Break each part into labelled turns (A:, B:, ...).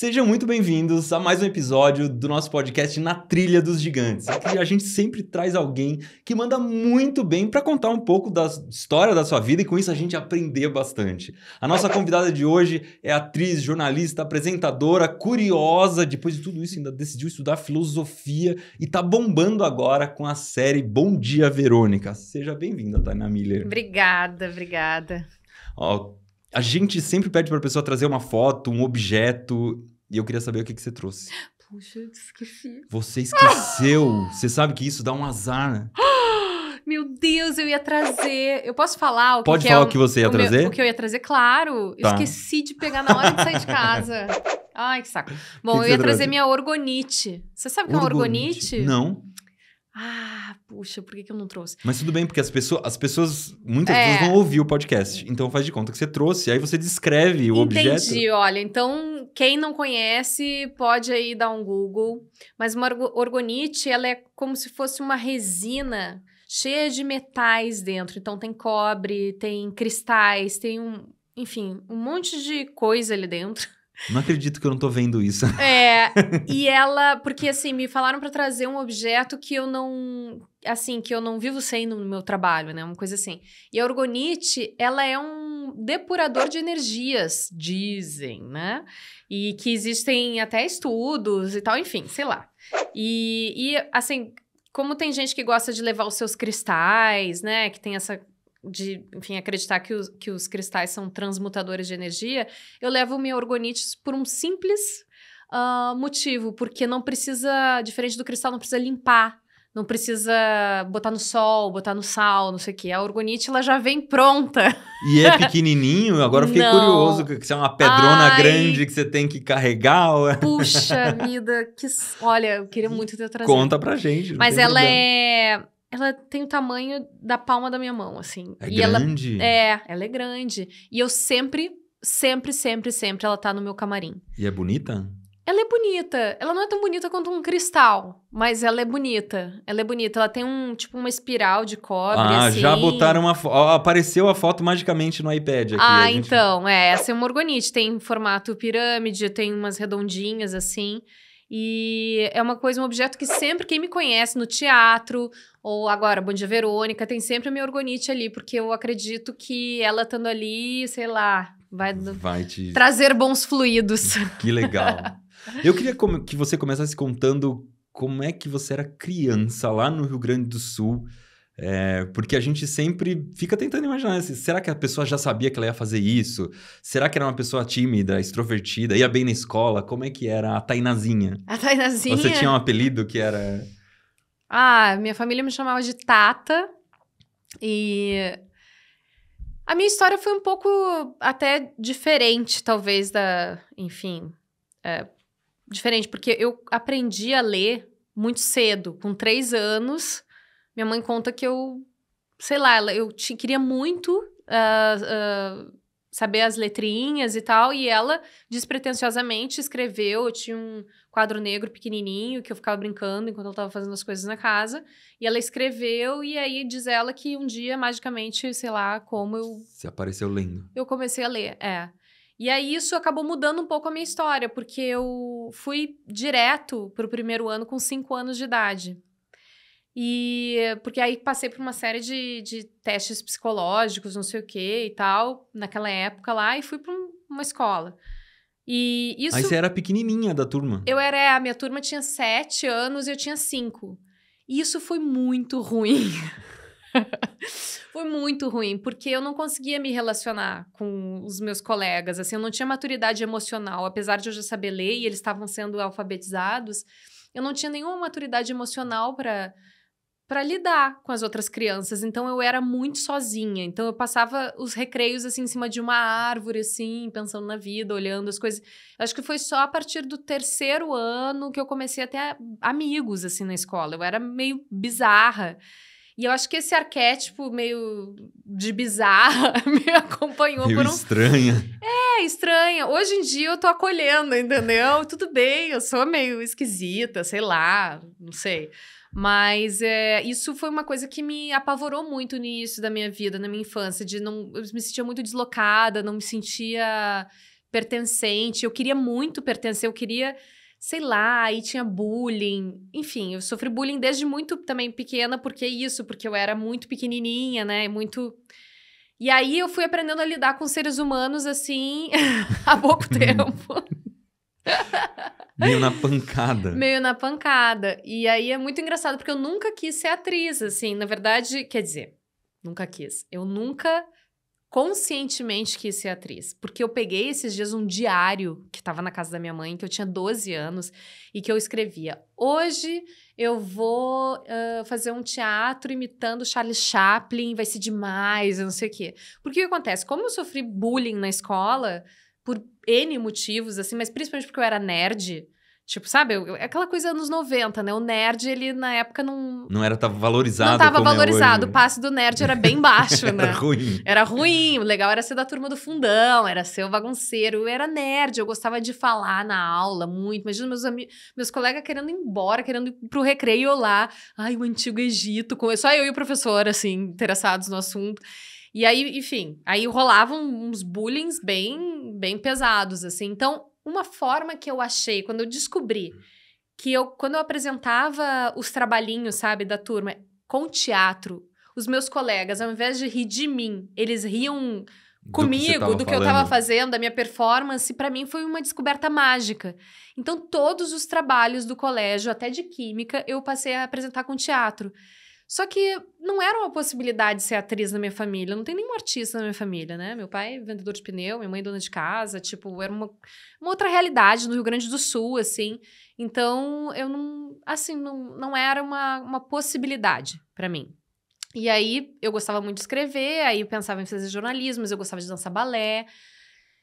A: Sejam muito bem-vindos a mais um episódio do nosso podcast Na Trilha dos Gigantes. Aqui a gente sempre traz alguém que manda muito bem para contar um pouco da história da sua vida e com isso a gente aprender bastante. A nossa convidada de hoje é atriz, jornalista, apresentadora, curiosa, depois de tudo isso ainda decidiu estudar filosofia e tá bombando agora com a série Bom Dia Verônica. Seja bem-vinda, Tainá Miller.
B: Obrigada, obrigada.
A: Ó, a gente sempre pede para a pessoa trazer uma foto, um objeto. E eu queria saber o que, que você trouxe.
B: Puxa, eu esqueci.
A: Você esqueceu. você sabe que isso dá um azar. Né?
B: Meu Deus, eu ia trazer. Eu posso falar o que Pode que falar é o, que você ia o trazer? Meu, o que eu ia trazer, claro. Tá. esqueci de pegar na hora de sair de casa. Ai, que saco. Bom, que eu ia trazer minha orgonite. Você sabe o que é uma orgonite? Não. Ah, puxa, por que, que eu não trouxe? Mas tudo
A: bem, porque as pessoas, as pessoas muitas é... vezes vão ouvir o podcast. É. Então faz de conta que você trouxe, aí você descreve o Entendi, objeto. Entendi,
B: olha. Então, quem não conhece, pode aí dar um Google. Mas uma orgonite, ela é como se fosse uma resina cheia de metais dentro. Então tem cobre, tem cristais, tem um, enfim, um monte de coisa ali dentro.
A: Não acredito que eu não tô vendo isso.
B: É, e ela, porque assim, me falaram para trazer um objeto que eu não, assim, que eu não vivo sem no meu trabalho, né? Uma coisa assim. E a orgonite, ela é um depurador de energias, dizem, né? E que existem até estudos e tal, enfim, sei lá. E, e assim, como tem gente que gosta de levar os seus cristais, né? Que tem essa de, enfim, acreditar que os, que os cristais são transmutadores de energia, eu levo minha orgonite por um simples uh, motivo, porque não precisa, diferente do cristal, não precisa limpar, não precisa botar no sol, botar no sal, não sei o que. A orgonite, ela já vem pronta. E é
A: pequenininho? Agora eu fiquei não. curioso, que você é uma pedrona Ai. grande que você tem que carregar. É? Puxa
B: vida, que... Olha, eu queria muito ter trazido. Conta pra gente. Mas ela problema. é ela tem o tamanho da palma da minha mão, assim. É e grande? Ela, é, ela é grande. E eu sempre, sempre, sempre, sempre ela tá no meu camarim.
A: E é bonita?
B: Ela é bonita. Ela não é tão bonita quanto um cristal, mas ela é bonita. Ela é bonita. Ela tem um, tipo, uma espiral de cobre, Ah, assim. já botaram
A: uma foto. Apareceu a foto magicamente no iPad aqui. Ah, gente...
B: então. É, essa é uma orgonite. Tem formato pirâmide, tem umas redondinhas, assim. E é uma coisa, um objeto que sempre quem me conhece no teatro, ou agora, Bom Dia Verônica, tem sempre a minha orgonite ali, porque eu acredito que ela estando ali, sei lá, vai,
A: vai te... trazer
B: bons fluidos. Que legal.
A: eu queria que você começasse contando como é que você era criança lá no Rio Grande do Sul. É, porque a gente sempre fica tentando imaginar, assim, será que a pessoa já sabia que ela ia fazer isso? Será que era uma pessoa tímida, extrovertida, ia bem na escola? Como é que era a Tainazinha?
B: A Tainazinha? Você tinha um
A: apelido que era...
B: Ah, minha família me chamava de Tata e... A minha história foi um pouco até diferente, talvez, da... Enfim, é, diferente, porque eu aprendi a ler muito cedo, com três anos... Minha mãe conta que eu, sei lá, ela, eu te, queria muito uh, uh, saber as letrinhas e tal, e ela despretensiosamente escreveu. Eu tinha um quadro negro pequenininho que eu ficava brincando enquanto ela estava fazendo as coisas na casa, e ela escreveu, e aí diz ela que um dia, magicamente, sei lá como eu.
A: Se apareceu lendo.
B: Eu comecei a ler, é. E aí isso acabou mudando um pouco a minha história, porque eu fui direto para o primeiro ano com cinco anos de idade. E porque aí passei por uma série de, de testes psicológicos, não sei o que e tal, naquela época lá, e fui para um, uma escola. E isso. Aí você era
A: pequenininha da turma?
B: Eu era, é, a minha turma tinha sete anos e eu tinha cinco. E isso foi muito ruim. foi muito ruim, porque eu não conseguia me relacionar com os meus colegas, assim, eu não tinha maturidade emocional, apesar de eu já saber ler e eles estavam sendo alfabetizados, eu não tinha nenhuma maturidade emocional para para lidar com as outras crianças. Então eu era muito sozinha. Então eu passava os recreios assim em cima de uma árvore assim, pensando na vida, olhando as coisas. Acho que foi só a partir do terceiro ano que eu comecei a ter amigos assim na escola. Eu era meio bizarra. E eu acho que esse arquétipo meio de bizarra me acompanhou meio por um.
A: Estranha.
B: É, estranha. Hoje em dia eu tô acolhendo, entendeu? Tudo bem, eu sou meio esquisita, sei lá, não sei. Mas é, isso foi uma coisa que me apavorou muito no início da minha vida, na minha infância, de não eu me sentia muito deslocada, não me sentia pertencente. Eu queria muito pertencer, eu queria, sei lá, aí tinha bullying. Enfim, eu sofri bullying desde muito também pequena, porque é isso, porque eu era muito pequenininha, né, muito e aí eu fui aprendendo a lidar com seres humanos assim há pouco uhum. tempo.
A: Meio na pancada. Meio
B: na pancada. E aí é muito engraçado, porque eu nunca quis ser atriz, assim. Na verdade, quer dizer, nunca quis. Eu nunca conscientemente quis ser atriz. Porque eu peguei esses dias um diário que estava na casa da minha mãe, que eu tinha 12 anos, e que eu escrevia: Hoje eu vou uh, fazer um teatro imitando Charles Chaplin, vai ser demais, eu não sei o quê. Porque o que acontece? Como eu sofri bullying na escola, por N motivos, assim, mas principalmente porque eu era nerd. Tipo, sabe? Eu, é aquela coisa anos 90, né? O nerd, ele na época não.
A: Não era tava valorizado. Não tava é valorizado. É o
B: passe do nerd era bem baixo, era né? Era ruim. Era ruim. O legal era ser da turma do fundão, era ser o bagunceiro. Eu era nerd, eu gostava de falar na aula muito. Imagina meus amigos, meus colegas querendo ir embora, querendo ir pro recreio lá. Ai, o antigo Egito. Com... Só eu e o professor, assim, interessados no assunto. E aí, enfim, aí rolavam uns bullying bem, bem pesados, assim. Então, uma forma que eu achei, quando eu descobri uhum. que eu, quando eu apresentava os trabalhinhos, sabe, da turma, com teatro, os meus colegas, ao invés de rir de mim, eles riam comigo, do que, do que eu estava fazendo, da minha performance, para mim foi uma descoberta mágica. Então, todos os trabalhos do colégio, até de química, eu passei a apresentar com teatro. Só que não era uma possibilidade ser atriz na minha família. Não tem nenhum artista na minha família, né? Meu pai, é vendedor de pneu, minha mãe, é dona de casa. Tipo, era uma, uma outra realidade no Rio Grande do Sul, assim. Então, eu não. Assim, não, não era uma, uma possibilidade para mim. E aí, eu gostava muito de escrever, aí eu pensava em fazer jornalismo, mas eu gostava de dançar balé.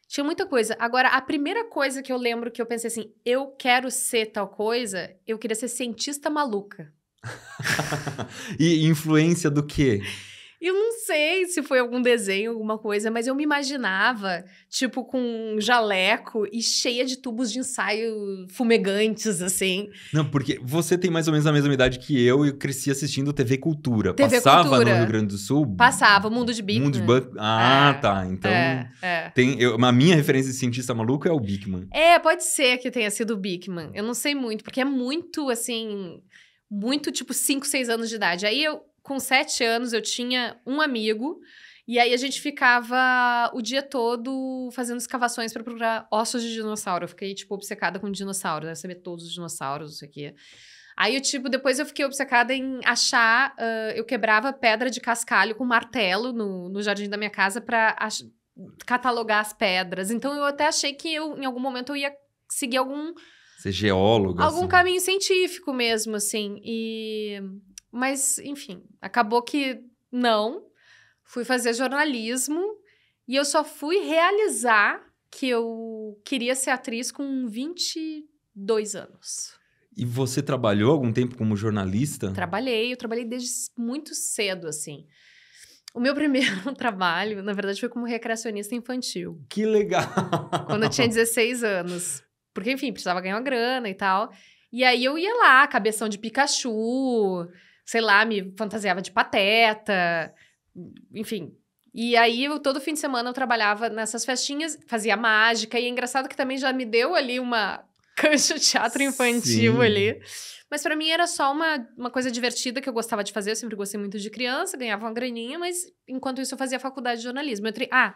B: Tinha muita coisa. Agora, a primeira coisa que eu lembro que eu pensei assim, eu quero ser tal coisa, eu queria ser cientista maluca.
A: e influência do quê?
B: Eu não sei se foi algum desenho, alguma coisa, mas eu me imaginava, tipo, com um jaleco e cheia de tubos de ensaio fumegantes, assim.
A: Não, porque você tem mais ou menos a mesma idade que eu e eu cresci assistindo TV Cultura. TV Passava Cultura. no Rio Grande do Sul?
B: Passava, Mundo de Bickman. Mundo de né?
A: Bickman. Ah, é, tá. Então, é, é. Tem, eu, a minha referência de cientista maluco é o Bickman.
B: É, pode ser que tenha sido o Bickman. Eu não sei muito, porque é muito, assim muito tipo 5, 6 anos de idade. Aí eu, com 7 anos, eu tinha um amigo e aí a gente ficava o dia todo fazendo escavações para procurar ossos de dinossauro. Eu fiquei, tipo, obcecada com dinossauros, né? saber todos os dinossauros, não sei o quê. Aí, eu, tipo, depois eu fiquei obcecada em achar. Uh, eu quebrava pedra de cascalho com martelo no, no jardim da minha casa para catalogar as pedras. Então eu até achei que eu, em algum momento eu ia seguir algum
A: ser Algum assim.
B: caminho científico mesmo, assim. E... Mas, enfim, acabou que não. Fui fazer jornalismo e eu só fui realizar que eu queria ser atriz com 22 anos.
A: E você trabalhou algum tempo como jornalista?
B: Trabalhei, eu trabalhei desde muito cedo, assim. O meu primeiro trabalho, na verdade, foi como recreacionista infantil.
A: Que legal! Quando eu tinha
B: 16 anos. Porque, enfim, precisava ganhar uma grana e tal. E aí eu ia lá, cabeção de Pikachu, sei lá, me fantasiava de pateta, enfim. E aí, eu, todo fim de semana eu trabalhava nessas festinhas, fazia mágica, e é engraçado que também já me deu ali uma cancha de teatro infantil Sim. ali. Mas para mim era só uma, uma coisa divertida que eu gostava de fazer, eu sempre gostei muito de criança, ganhava uma graninha, mas enquanto isso eu fazia faculdade de jornalismo. Eu entrei... Ah,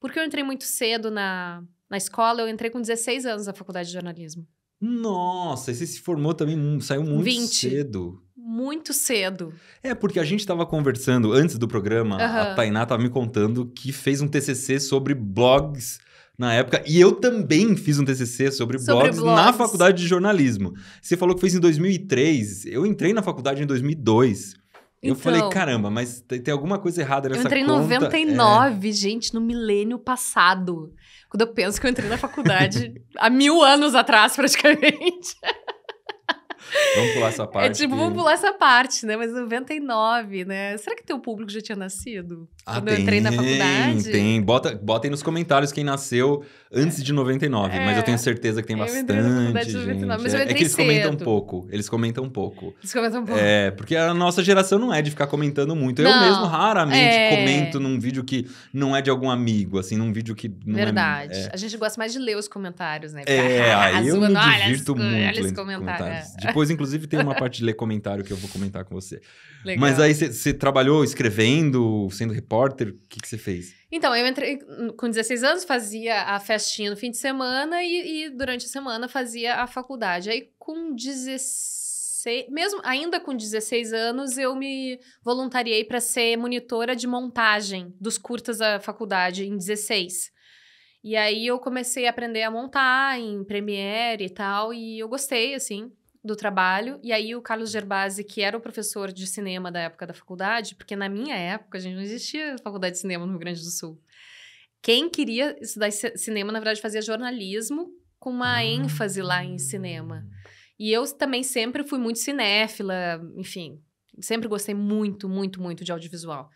B: porque eu entrei muito cedo na, na escola, eu entrei com 16 anos na faculdade de jornalismo.
A: Nossa, e você se formou também, saiu muito 20. cedo.
B: Muito cedo.
A: É, porque a gente estava conversando antes do programa, uhum. a Tainá estava me contando que fez um TCC sobre blogs na época, e eu também fiz um TCC sobre, sobre blogs, blogs, na faculdade de jornalismo. Você falou que fez em 2003, eu entrei na faculdade em 2002. Eu então, falei, caramba, mas tem, alguma coisa errada nessa conta. Eu entrei em 99,
B: é... gente, no milênio passado. Quando eu penso que eu entrei na faculdade há mil anos atrás, praticamente.
A: Vamos pular essa parte. É tipo, vamos pular
B: essa parte, né? Mas 99, né? Será que teu público já tinha nascido? Ah, Quando tem, eu entrei na faculdade? Tem,
A: Bota, botem nos comentários quem nasceu antes de 99. É, mas eu é. tenho certeza que tem bastante, gente. 99, mas é, eu é, é que eles cedo. comentam um pouco. Eles comentam um pouco. Eles
B: comentam um pouco. É,
A: porque a nossa geração não é de ficar comentando muito. Não, eu mesmo raramente é... comento num vídeo que não é de algum amigo, assim, num vídeo que não é Verdade. É... A
B: gente gosta mais de ler os comentários, né? é, aí eu me divirto olha, muito. Olha esse comentário. Depois depois,
A: inclusive, tem uma parte de ler comentário que eu vou comentar com você. Legal. Mas aí você trabalhou escrevendo, sendo repórter, o que você fez?
B: Então, eu entrei com 16 anos, fazia a festinha no fim de semana e, e durante a semana fazia a faculdade. Aí com 16 mesmo ainda com 16 anos, eu me voluntariei para ser monitora de montagem dos curtas da faculdade em 16. E aí eu comecei a aprender a montar em Premiere e tal, e eu gostei, assim do trabalho, e aí o Carlos Gerbasi, que era o professor de cinema da época da faculdade, porque na minha época a gente não existia faculdade de cinema no Rio Grande do Sul. Quem queria estudar cinema, na verdade, fazia jornalismo com uma ah. ênfase lá em cinema. E eu também sempre fui muito cinéfila, enfim, sempre gostei muito, muito, muito de audiovisual.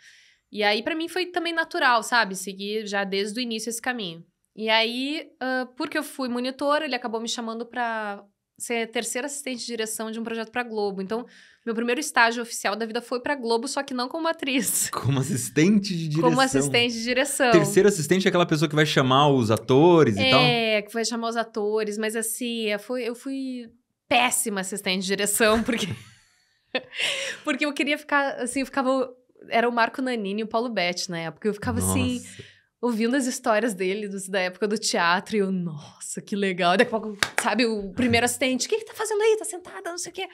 B: E aí, para mim, foi também natural, sabe? Seguir já desde o início esse caminho. E aí, uh, porque eu fui monitor, ele acabou me chamando para ser terceira assistente de direção de um projeto para Globo. Então, meu primeiro estágio oficial da vida foi para Globo, só que não como atriz.
A: Como assistente de direção. Como assistente
B: de direção. Terceira
A: assistente é aquela pessoa que vai chamar os atores é, e tal.
B: É, que vai chamar os atores, mas assim, eu fui, eu fui péssima assistente de direção, porque porque eu queria ficar assim, eu ficava era o Marco Nanini e o Paulo Betti na época. Eu ficava assim, Nossa. assim ouvindo as histórias dele dos, da época do teatro, e eu, nossa, que legal. daqui a pouco, sabe, o primeiro assistente, o que, que tá fazendo aí? Tá sentada, não sei o quê.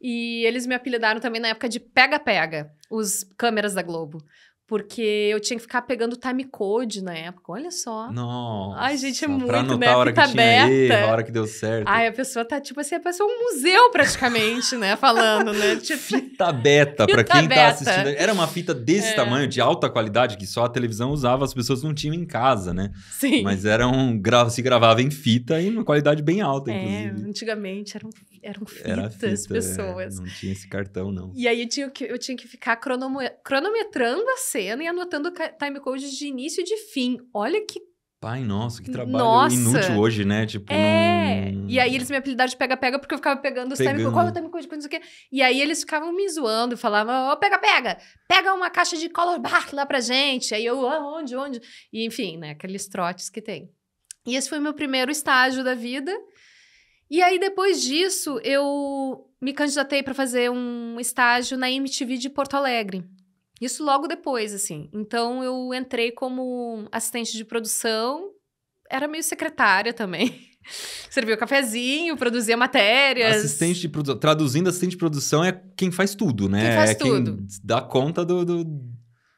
B: E eles me apelidaram também na época de pega-pega, os câmeras da Globo. Porque eu tinha que ficar pegando time code na época, olha só.
A: Nossa. Ai,
B: gente, é muito, pra anotar né? A hora que aberta. a hora
A: que deu certo. Ai,
B: a pessoa tá, tipo assim, a pessoa é um museu praticamente, né? Falando, né? Tipo... Fita
A: beta, fita pra quem beta. tá assistindo. Era uma fita desse é. tamanho, de alta qualidade, que só a televisão usava, as pessoas não tinham em casa, né? Sim. Mas era um... se gravava em fita e uma qualidade bem alta, é, inclusive.
B: antigamente eram eram fitas, Era fita, é, pessoas. É, não
A: tinha esse cartão, não.
B: E aí eu tinha que, eu tinha que ficar cronometrando a cena e anotando timecode de início e de fim. Olha que
A: Pai nosso, que trabalho Nossa. inútil hoje, né? Tipo, é. E aí
B: eles me apelidaram de pega-pega porque eu ficava pegando os pegando. qual é o timecode? não sei o quê. E aí eles ficavam me zoando, falavam, ô, oh, pega-pega, pega uma caixa de color bar lá pra gente. Aí eu, ah, onde, onde? E enfim, né? Aqueles trotes que tem. E esse foi meu primeiro estágio da vida. E aí, depois disso, eu me candidatei para fazer um estágio na MTV de Porto Alegre. Isso logo depois, assim. Então, eu entrei como assistente de produção, era meio secretária também. Servia o cafezinho, produzia matérias. Assistente
A: de produção. Traduzindo, assistente de produção é quem faz tudo, né? Quem faz é tudo. Quem dá conta do, do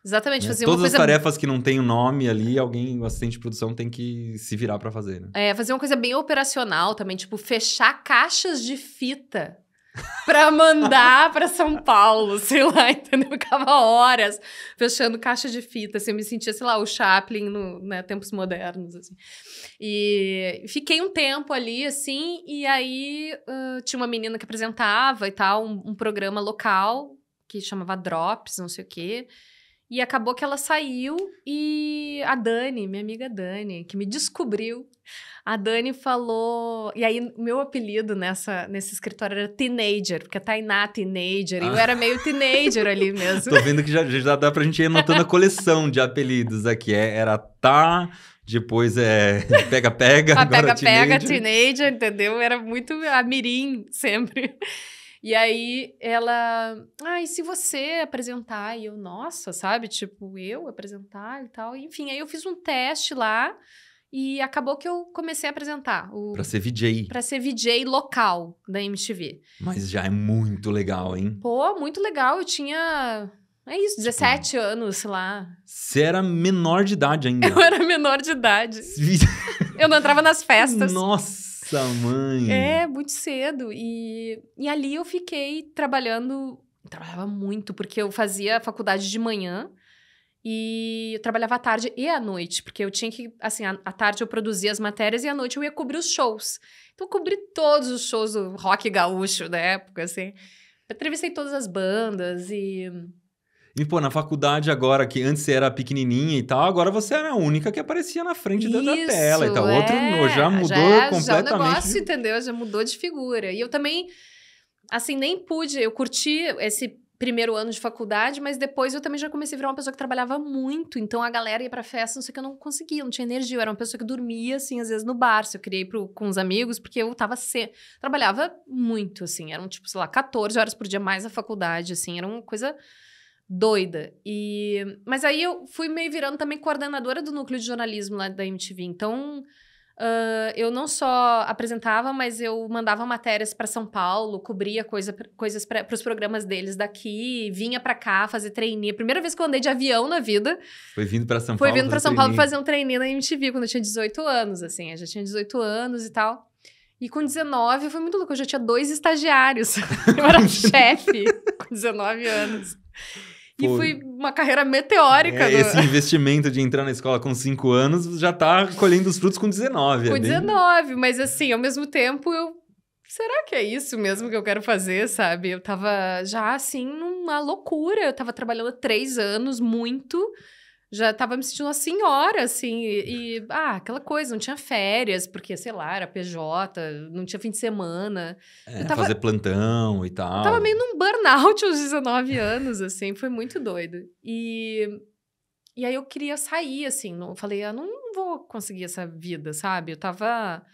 B: Exatamente, né? fazer é, uma Todas as tarefas
A: que não tem o nome ali, alguém, o assistente de produção tem que se virar para fazer, né?
B: É, fazer uma coisa bem operacional também, tipo fechar caixas de fita para mandar para São Paulo, sei lá, entendeu? Eu ficava horas fechando caixa de fita, assim, eu me sentia, sei lá, o Chaplin no, né, tempos modernos, assim. E fiquei um tempo ali, assim, e aí uh, tinha uma menina que apresentava e tal, um, um programa local que chamava Drops, não sei o quê. E acabou que ela saiu e a Dani, minha amiga Dani, que me descobriu, a Dani falou. E aí, meu apelido nessa, nesse escritório era teenager, porque a Tainá teenager, ah. eu era meio teenager ali mesmo. Tô
A: vendo que já, já dá pra gente ir anotando a coleção de apelidos aqui. É, era Tá, depois é pega-pega. pega-pega, ah, teenager.
B: teenager, entendeu? Era muito a mirim sempre. E aí ela, ah, se você apresentar? E eu, nossa, sabe? Tipo, eu apresentar e tal. Enfim, aí eu fiz um teste lá e acabou que eu comecei a apresentar. O, pra ser
A: VJ. Pra
B: ser VJ local da MTV.
A: Mas já é muito legal, hein?
B: Pô, muito legal. Eu tinha é isso, 17 tipo, anos, sei lá.
A: Você era menor de idade ainda. Eu
B: era menor de idade. eu não entrava nas festas. Nossa!
A: Tamanho. É,
B: muito cedo. E, e ali eu fiquei trabalhando, trabalhava muito, porque eu fazia faculdade de manhã e eu trabalhava à tarde e à noite, porque eu tinha que, assim, à, à tarde eu produzia as matérias e à noite eu ia cobrir os shows. Então eu cobri todos os shows do rock gaúcho da época, assim. Eu entrevistei todas as bandas e
A: e, pô, na faculdade agora, que antes você era pequenininha e tal, agora você era a única que aparecia na frente Isso, da, tela e tal. É, Outro já é mudou já, é é completamente. Já o negócio, de...
B: entendeu? Já mudou de figura. E eu também, assim, nem pude. Eu curti esse primeiro ano de faculdade, mas depois eu também já comecei a virar uma pessoa que trabalhava muito. Então a galera ia pra festa, não sei o que, eu não conseguia, não tinha energia. Eu era uma pessoa que dormia, assim, às vezes no bar, se eu queria ir pro, com os amigos, porque eu tava cedo. Trabalhava muito, assim. Eram, tipo, sei lá, 14 horas por dia mais a faculdade, assim. Era uma coisa doida. E mas aí eu fui meio virando também coordenadora do núcleo de jornalismo lá da MTV. Então, uh, eu não só apresentava, mas eu mandava matérias para São Paulo, cobria coisa, coisas para os programas deles daqui, vinha para cá fazer treininho Primeira vez que eu andei de avião na vida.
A: Foi vindo para São Paulo. Foi vindo para São Paulo fazer um
B: treininho na MTV quando eu tinha 18 anos, assim, eu já tinha 18 anos e tal. E com 19 foi muito louco, eu já tinha dois estagiários. Eu era chefe com 19 anos. E tipo, foi uma carreira meteórica. É, do... Esse
A: investimento de entrar na escola com 5 anos já tá colhendo os frutos com 19. Com é 19,
B: bem... mas assim, ao mesmo tempo eu. Será que é isso mesmo que eu quero fazer, sabe? Eu tava já assim numa loucura. Eu tava trabalhando há três anos, muito já tava me sentindo uma senhora, assim, e, e, ah, aquela coisa, não tinha férias, porque, sei lá, era PJ, não tinha fim de semana.
A: É, tava, fazer plantão e tal. Eu tava meio
B: num burnout aos 19 anos, assim, foi muito doido. E, e aí eu queria sair, assim, não, falei, eu ah, não vou conseguir essa vida, sabe? Eu tava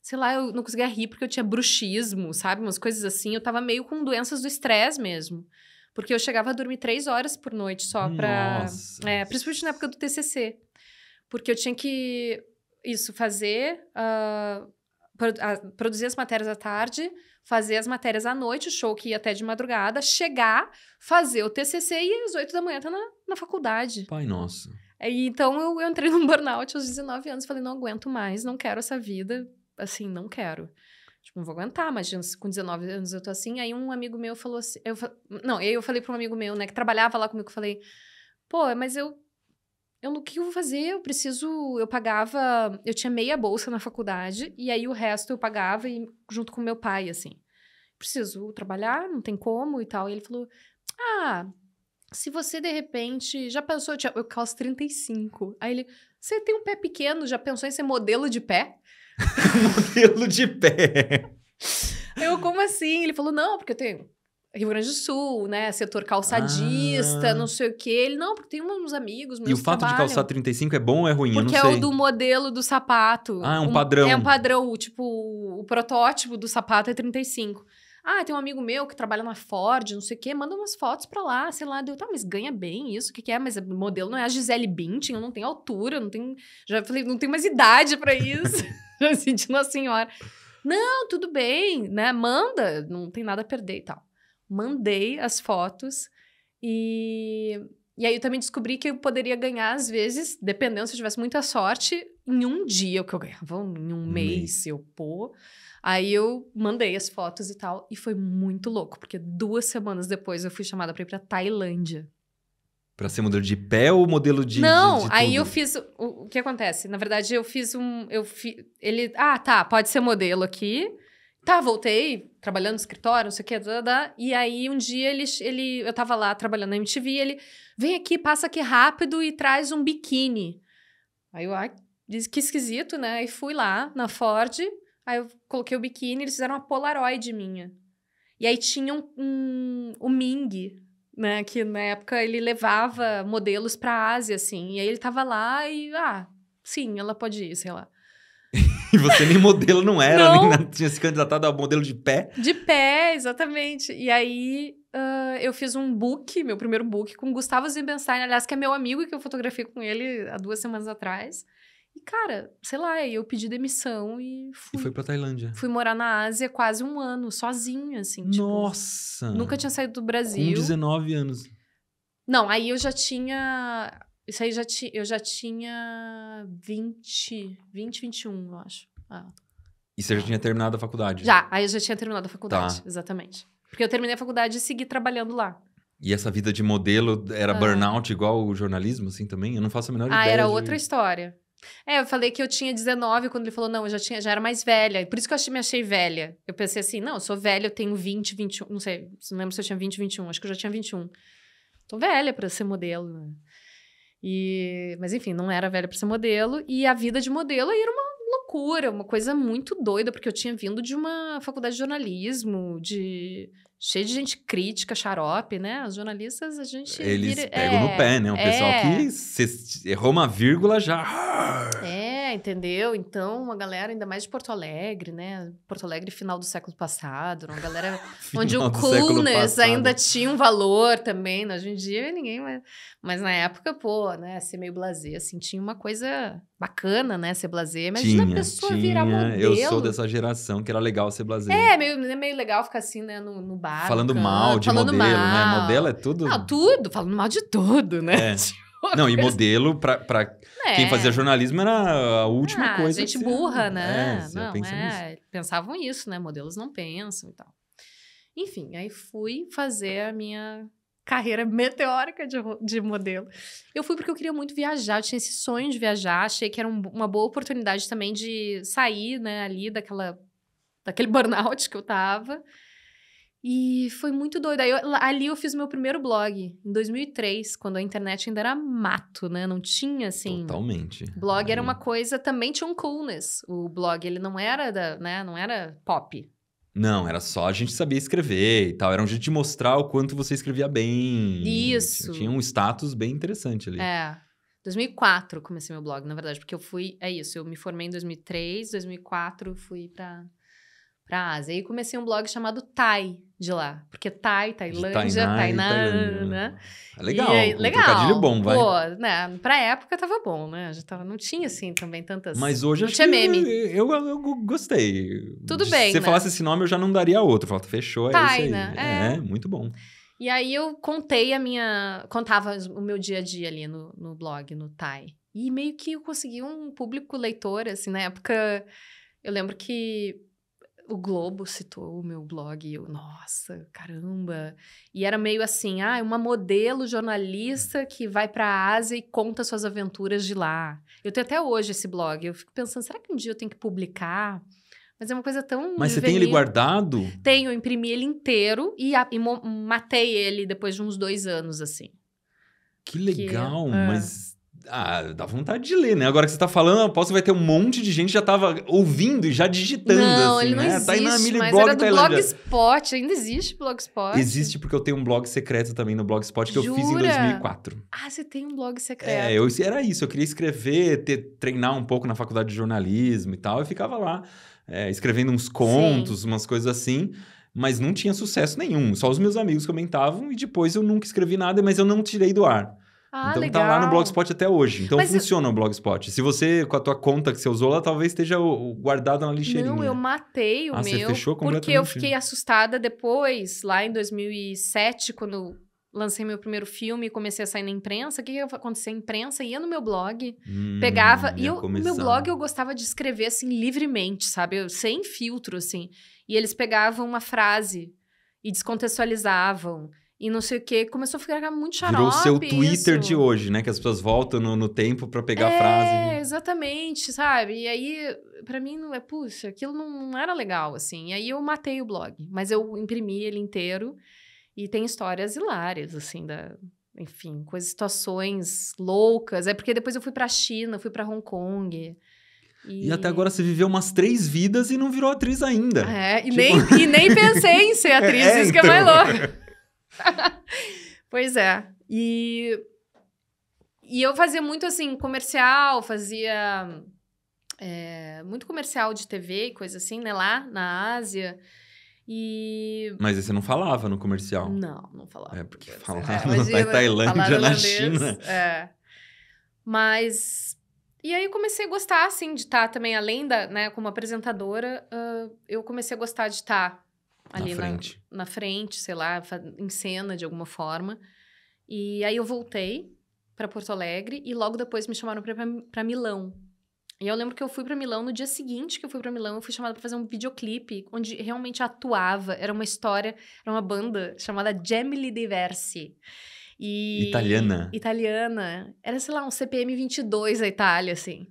B: sei lá, eu não conseguia rir porque eu tinha bruxismo, sabe? Umas coisas assim. Eu tava meio com doenças do estresse mesmo. Porque eu chegava a dormir três horas por noite só para É, principalmente na época do TCC. Porque eu tinha que, isso, fazer. Uh, produzir as matérias à tarde, fazer as matérias à noite, o show que ia até de madrugada, chegar, fazer o TCC e às oito da manhã tá na, na faculdade. Pai nosso. É, e, então eu, eu entrei num burnout aos 19 anos, falei, não aguento mais, não quero essa vida, assim, não quero. Tipo, não vou aguentar, imagina, com 19 anos eu tô assim. Aí um amigo meu falou assim. Eu, não, eu falei pra um amigo meu, né, que trabalhava lá comigo, eu falei, pô, mas eu. Eu, o que eu vou fazer? Eu preciso. Eu pagava. Eu tinha meia bolsa na faculdade, e aí o resto eu pagava e, junto com meu pai, assim. Preciso trabalhar, não tem como e tal. E ele falou: Ah, se você de repente já pensou, eu calço 35. Aí ele, você tem um pé pequeno, já pensou em ser modelo de pé?
A: modelo de pé.
B: Eu, como assim? Ele falou, não, porque eu tenho Rio Grande do Sul, né? Setor calçadista, ah. não sei o quê. Ele, não, porque tem uns amigos. Meus e o fato de calçar
A: 35 é bom ou é ruim? Porque eu não sei. é o do
B: modelo do sapato. Ah, é um, um padrão. É um padrão. Tipo, o protótipo do sapato é 35. Ah, tem um amigo meu que trabalha na Ford, não sei o quê, manda umas fotos pra lá, sei lá. Deu, tá, mas ganha bem isso, o que, que é? Mas o modelo não é a Gisele Bündchen, eu não tenho altura, não tenho. Já falei, não tenho mais idade para isso. já senti uma senhora. Não, tudo bem, né? Manda, não tem nada a perder e tal. Mandei as fotos e. E aí eu também descobri que eu poderia ganhar, às vezes, dependendo se eu tivesse muita sorte, em um dia o que eu ganhava, em um mês, eu pô. Aí eu mandei as fotos e tal, e foi muito louco, porque duas semanas depois eu fui chamada para ir pra Tailândia.
A: Pra ser modelo de pé ou modelo de. Não, de, de aí eu
B: fiz. O, o, que acontece? Na verdade, eu fiz um. Eu fi, ele. Ah, tá, pode ser modelo aqui. Tá, voltei, trabalhando no escritório, não sei o que, e aí um dia ele, ele, eu tava lá trabalhando na MTV, ele vem aqui, passa aqui rápido e traz um biquíni. Aí eu, disse que esquisito, né? E fui lá na Ford, Aí eu coloquei o biquíni, eles fizeram uma Polaroid minha. E aí tinha um, um o Ming, né? Que na época ele levava modelos a Ásia, assim. E aí ele tava lá e, ah, sim, ela pode ir, sei lá.
A: E você nem modelo não era, não. nem nada, tinha se candidatado a modelo de pé.
B: De pé, exatamente. E aí uh, eu fiz um book, meu primeiro book, com Gustavo Zibenstein, aliás, que é meu amigo e que eu fotografei com ele há duas semanas atrás. E, cara, sei lá, eu pedi demissão e
A: fui. E foi pra Tailândia. Fui
B: morar na Ásia quase um ano, sozinha, assim. Tipo,
A: Nossa! Tipo, nunca tinha saído do Brasil. Com 19 anos.
B: Não, aí eu já tinha. Isso aí já ti, eu já tinha 20, 20, 21, eu acho. Ah.
A: E você já tinha terminado a faculdade?
B: Já, aí eu já tinha terminado a faculdade, tá. exatamente. Porque eu terminei a faculdade e segui trabalhando lá.
A: E essa vida de modelo era ah. burnout igual o jornalismo, assim, também? Eu não faço a menor ah, ideia. Ah, era de... outra
B: história. É, eu falei que eu tinha 19 quando ele falou, não, eu já, tinha, já era mais velha. Por isso que eu me achei velha. Eu pensei assim, não, eu sou velha, eu tenho 20, 21, não sei, não lembro se eu tinha 20, 21, acho que eu já tinha 21. Tô velha para ser modelo, né? E, mas enfim, não era velha para ser modelo e a vida de modelo aí era uma loucura, uma coisa muito doida, porque eu tinha vindo de uma faculdade de jornalismo, de cheio de gente crítica, xarope, né? Os jornalistas, a gente. Eles vira... pegam é, no pé, né? O pessoal é. que
A: se errou uma vírgula já.
B: É, entendeu? Então, uma galera, ainda mais de Porto Alegre, né? Porto Alegre, final do século passado, uma galera onde o coolness ainda tinha um valor também. Né? Hoje em dia, ninguém mais... Mas na época, pô, né? Ser meio blazer, assim, tinha uma coisa bacana, né? Ser blazer. Imagina tinha, a pessoa tinha. virar modelo. Eu sou dessa
A: geração que era legal ser blazer. É,
B: meio, né? meio legal ficar assim, né? No, no bar. Falando mal de falando modelo, né? mal. né? Modelo é tudo... Não, tudo. Falando mal de tudo, né? É. Tipo, não, e modelo
A: pra, pra é. quem fazia jornalismo era a última ah, coisa.
B: Gente assim. burra, né? É, não, é, pensavam isso, né? Modelos não pensam e tal. Enfim, aí fui fazer a minha carreira meteórica de, de modelo. Eu fui porque eu queria muito viajar, eu tinha esse sonho de viajar, achei que era um, uma boa oportunidade também de sair, né, ali daquela, daquele burnout que eu tava e foi muito doido. Aí eu, ali eu fiz meu primeiro blog, em 2003, quando a internet ainda era mato, né? Não tinha, assim...
A: Totalmente.
B: Blog Aí. era uma coisa... Também tinha um coolness. O blog, ele não era, da, né? Não era pop.
A: Não, era só a gente sabia escrever e tal. Era um jeito de mostrar o quanto você escrevia bem. Isso. Tinha um status bem interessante ali.
B: É. 2004 comecei meu blog, na verdade. Porque eu fui... É isso, eu me formei em 2003. 2004 fui pra, pra Ásia. E comecei um blog chamado Tai de lá. Porque Thai, Tailândia, Tainá, né? É legal. E, um legal. bom, vai. Pô, né? Pra época tava bom, né? Já tava, não tinha, assim, também tantas... Mas hoje acho que meme.
A: Eu, eu, eu gostei. Tudo De, bem, Se você né? falasse esse nome, eu já não daria outro. Falta fechou, é Thai, isso né? É. é. muito bom.
B: E aí eu contei a minha... Contava o meu dia a dia ali no, no blog, no Thai. E meio que eu consegui um público leitor, assim, na época... Eu lembro que o Globo citou o meu blog e eu, nossa, caramba. E era meio assim, ah, é uma modelo jornalista que vai para a Ásia e conta suas aventuras de lá. Eu tenho até hoje esse blog. Eu fico pensando, será que um dia eu tenho que publicar? Mas é uma coisa tão. Mas juvenil. você tem ele
A: guardado?
B: Tenho, imprimi ele inteiro e, a, e matei ele depois de uns dois anos, assim.
A: Que legal, que, é. mas ah, dá vontade de ler, né? Agora que você tá falando, eu posso vai ter um monte de gente que já tava ouvindo e já digitando, não, assim, ele não né? Existe, tá aí na mas Blog era do Tailândia.
B: Blogspot, ainda existe Blogspot? Existe
A: porque eu tenho um blog secreto também no Blogspot que Jura? eu fiz em 2004.
B: Ah, você tem um blog secreto. É, eu,
A: era isso, eu queria escrever, ter, treinar um pouco na faculdade de jornalismo e tal, eu ficava lá é, escrevendo uns contos, Sim. umas coisas assim mas não tinha sucesso nenhum. Só os meus amigos comentavam e depois eu nunca escrevi nada, mas eu não tirei do ar. Ah, então legal. tá lá no Blogspot até hoje. Então Mas funciona eu... o Blogspot. Se você, com a tua conta que você usou lá, talvez esteja guardada na lixeirinha. Não, eu
B: matei o ah, meu. Você fechou completamente. Porque eu fiquei assustada depois, lá em 2007, quando lancei meu primeiro filme e comecei a sair na imprensa, o que, que acontecia? A imprensa ia no meu blog, hum, pegava. E o meu blog eu gostava de escrever assim livremente, sabe? Eu, sem filtro, assim. E eles pegavam uma frase e descontextualizavam e não sei o que Começou a ficar muito xarope. Virou o seu Twitter isso. de
A: hoje, né? Que as pessoas voltam no, no tempo para pegar é, a frase. É,
B: exatamente, sabe? E aí, para mim, não é, puxa, aquilo não, não era legal, assim. E aí eu matei o blog, mas eu imprimi ele inteiro e tem histórias hilárias, assim, da, enfim, coisas, situações loucas. É porque depois eu fui pra China, fui para Hong Kong. E... e... até agora você
A: viveu umas três vidas e não virou atriz ainda.
B: É, e, tipo... nem, e nem pensei em ser é, atriz, é, isso então... que é então. mais louco. pois é. E, e eu fazia muito assim, comercial, fazia é, muito comercial de TV e coisa assim, né? Lá na Ásia. E... Mas
A: você não falava no comercial? Não, não falava. É, porque falava é, na Tailândia, na China.
B: É. Mas. E aí eu comecei a gostar, assim, de estar também, além da, né, como apresentadora, uh, eu comecei a gostar de estar ali na frente, na, na frente sei lá, em cena de alguma forma. E aí eu voltei para Porto Alegre e logo depois me chamaram para Milão. E eu lembro que eu fui para Milão no dia seguinte que eu fui para Milão, eu fui chamada para fazer um videoclipe onde realmente atuava, era uma história, era uma banda chamada Gemili Diversi. E italiana. Italiana. Era sei lá um CPM 22 a Itália assim.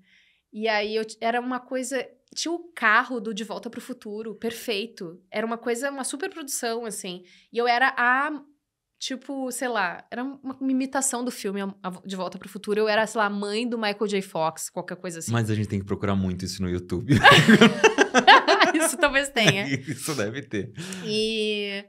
B: E aí eu, era uma coisa tinha o carro do De Volta para o Futuro, perfeito. Era uma coisa, uma super produção, assim. E eu era a. Tipo, sei lá, era uma imitação do filme De Volta para o Futuro. Eu era, sei lá, a mãe do Michael J. Fox, qualquer coisa assim. Mas
A: a gente tem que procurar muito isso no YouTube.
B: isso talvez é tenha.
A: isso deve ter.
B: E.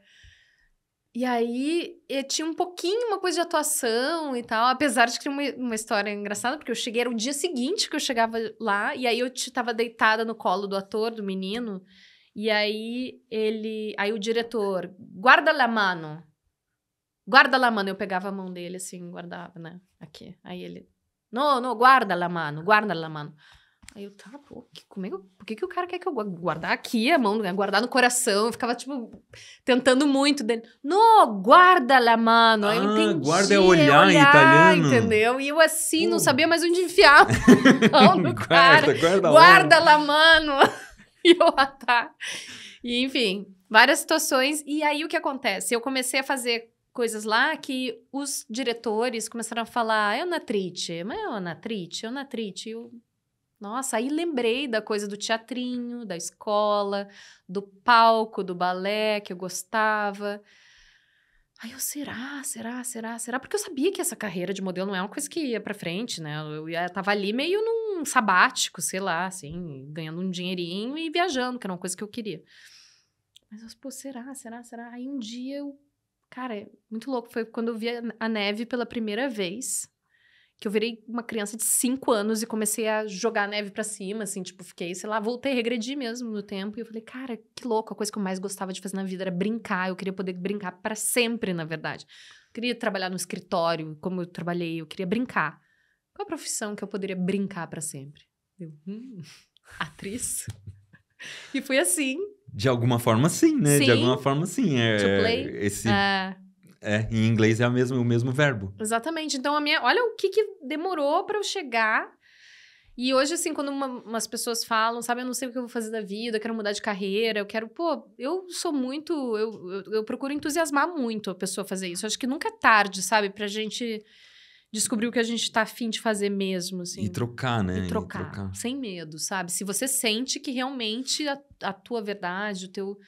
B: E aí, eh, tinha um pouquinho uma coisa de atuação e tal, apesar de que uma, uma história engraçada, porque eu cheguei, era o dia seguinte que eu chegava lá, e aí eu tava deitada no colo do ator, do menino, e aí ele, aí o diretor, guarda la mano, guarda la mano, eu pegava a mão dele assim, guardava, né, aqui, aí ele, não, não, guarda la mano, guarda la mano. Aí eu, tava tá, pô, que, como é que, por que, que o cara quer que eu guardar aqui a mão, guardar no coração? Eu ficava, tipo, tentando muito dele. No, guarda la mano. Ah, entendi. Guarda é olhar, é olhar, em italiano. Entendeu? E eu assim, não sabia mais onde enfiar
A: a no cara. Guarda, guarda, guarda
B: la mano. e eu, ah, tá. E, enfim, várias situações. E aí, o que acontece? Eu comecei a fazer coisas lá que os diretores começaram a falar, é o Natrite, mas é o Natrite, é o Natrite. Eu, nossa, aí lembrei da coisa do teatrinho, da escola, do palco, do balé que eu gostava. Aí eu, será, será, será, será? Porque eu sabia que essa carreira de modelo não é uma coisa que ia pra frente, né? Eu, tava ali meio num sabático, sei lá, assim, ganhando um dinheirinho e viajando, que era uma coisa que eu queria. Mas eu, pô, será, será, será? Aí um dia eu. Cara, é muito louco. Foi quando eu vi a neve pela primeira vez que eu virei uma criança de 5 anos e comecei a jogar neve para cima, assim, tipo, fiquei, sei lá, voltei, regredi mesmo no tempo. E eu falei, cara, que louco, a coisa que eu mais gostava de fazer na vida era brincar, eu queria poder brincar para sempre, na verdade. Eu queria trabalhar no escritório, como eu trabalhei, eu queria brincar. Qual a profissão que eu poderia brincar para sempre? Eu, hum, atriz. e foi assim.
A: De alguma forma, sim, né? Sim. De alguma forma, sim. É, esse. É é, em inglês é o mesmo, o mesmo verbo.
B: Exatamente. Então, a minha, olha o que, que demorou para eu chegar. E hoje, assim, quando uma, umas pessoas falam, sabe, eu não sei o que eu vou fazer da vida, eu quero mudar de carreira, eu quero. Pô, eu sou muito. Eu, eu, eu procuro entusiasmar muito a pessoa a fazer isso. Eu acho que nunca é tarde, sabe, pra gente descobrir o que a gente tá afim de fazer mesmo, assim. E
A: trocar, né? E trocar, e trocar.
B: Sem medo, sabe? Se você sente que realmente a, a tua verdade, o teu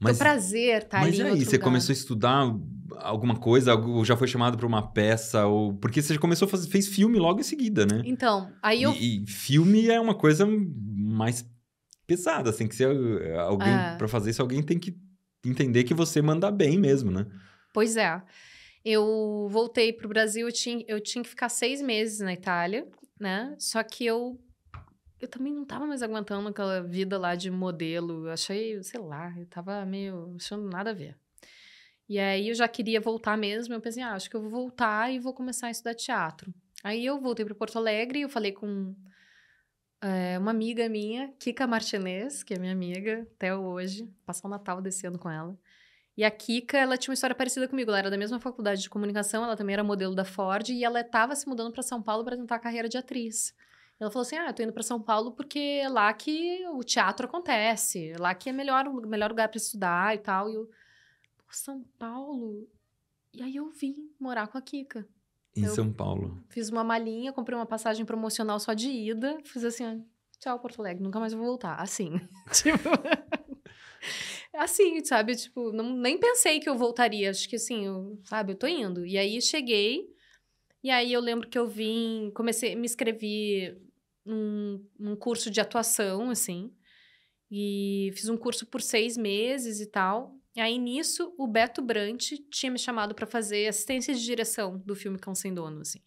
A: mas, Teu prazer tá mas ali. Mas é aí, você lugar. começou a estudar alguma coisa, ou já foi chamado para uma peça, ou. Porque você já começou a fazer, fez filme logo em seguida, né?
B: Então, aí eu.
A: E, e filme é uma coisa mais pesada, assim, que se alguém. É. Ah. para fazer isso, alguém tem que entender que você manda bem mesmo, né?
B: Pois é. Eu voltei pro Brasil, eu tinha, eu tinha que ficar seis meses na Itália, né? Só que eu eu também não tava mais aguentando aquela vida lá de modelo. Eu achei, sei lá, eu tava meio achando nada a ver. E aí eu já queria voltar mesmo. Eu pensei, ah, acho que eu vou voltar e vou começar a estudar teatro. Aí eu voltei para Porto Alegre e eu falei com é, uma amiga minha, Kika Martinez, que é minha amiga até hoje, passar o Natal desse ano com ela. E a Kika, ela tinha uma história parecida comigo. Ela era da mesma faculdade de comunicação, ela também era modelo da Ford e ela estava se mudando para São Paulo para tentar a carreira de atriz. Ela falou assim: Ah, eu tô indo para São Paulo porque é lá que o teatro acontece, é lá que é melhor melhor lugar para estudar e tal. E eu, São Paulo? E aí eu vim morar com a Kika.
A: Em eu São Paulo.
B: Fiz uma malinha, comprei uma passagem promocional só de ida, fiz assim: Tchau, Porto Alegre, nunca mais vou voltar. Assim. tipo. É assim, sabe? Tipo, não, nem pensei que eu voltaria. Acho que assim, eu, sabe, eu tô indo. E aí cheguei. E aí eu lembro que eu vim, comecei, me inscrevi num, um curso de atuação, assim. E fiz um curso por seis meses e tal. E aí, nisso, o Beto Brant tinha me chamado para fazer assistência de direção do filme Cão Sem Dono, assim.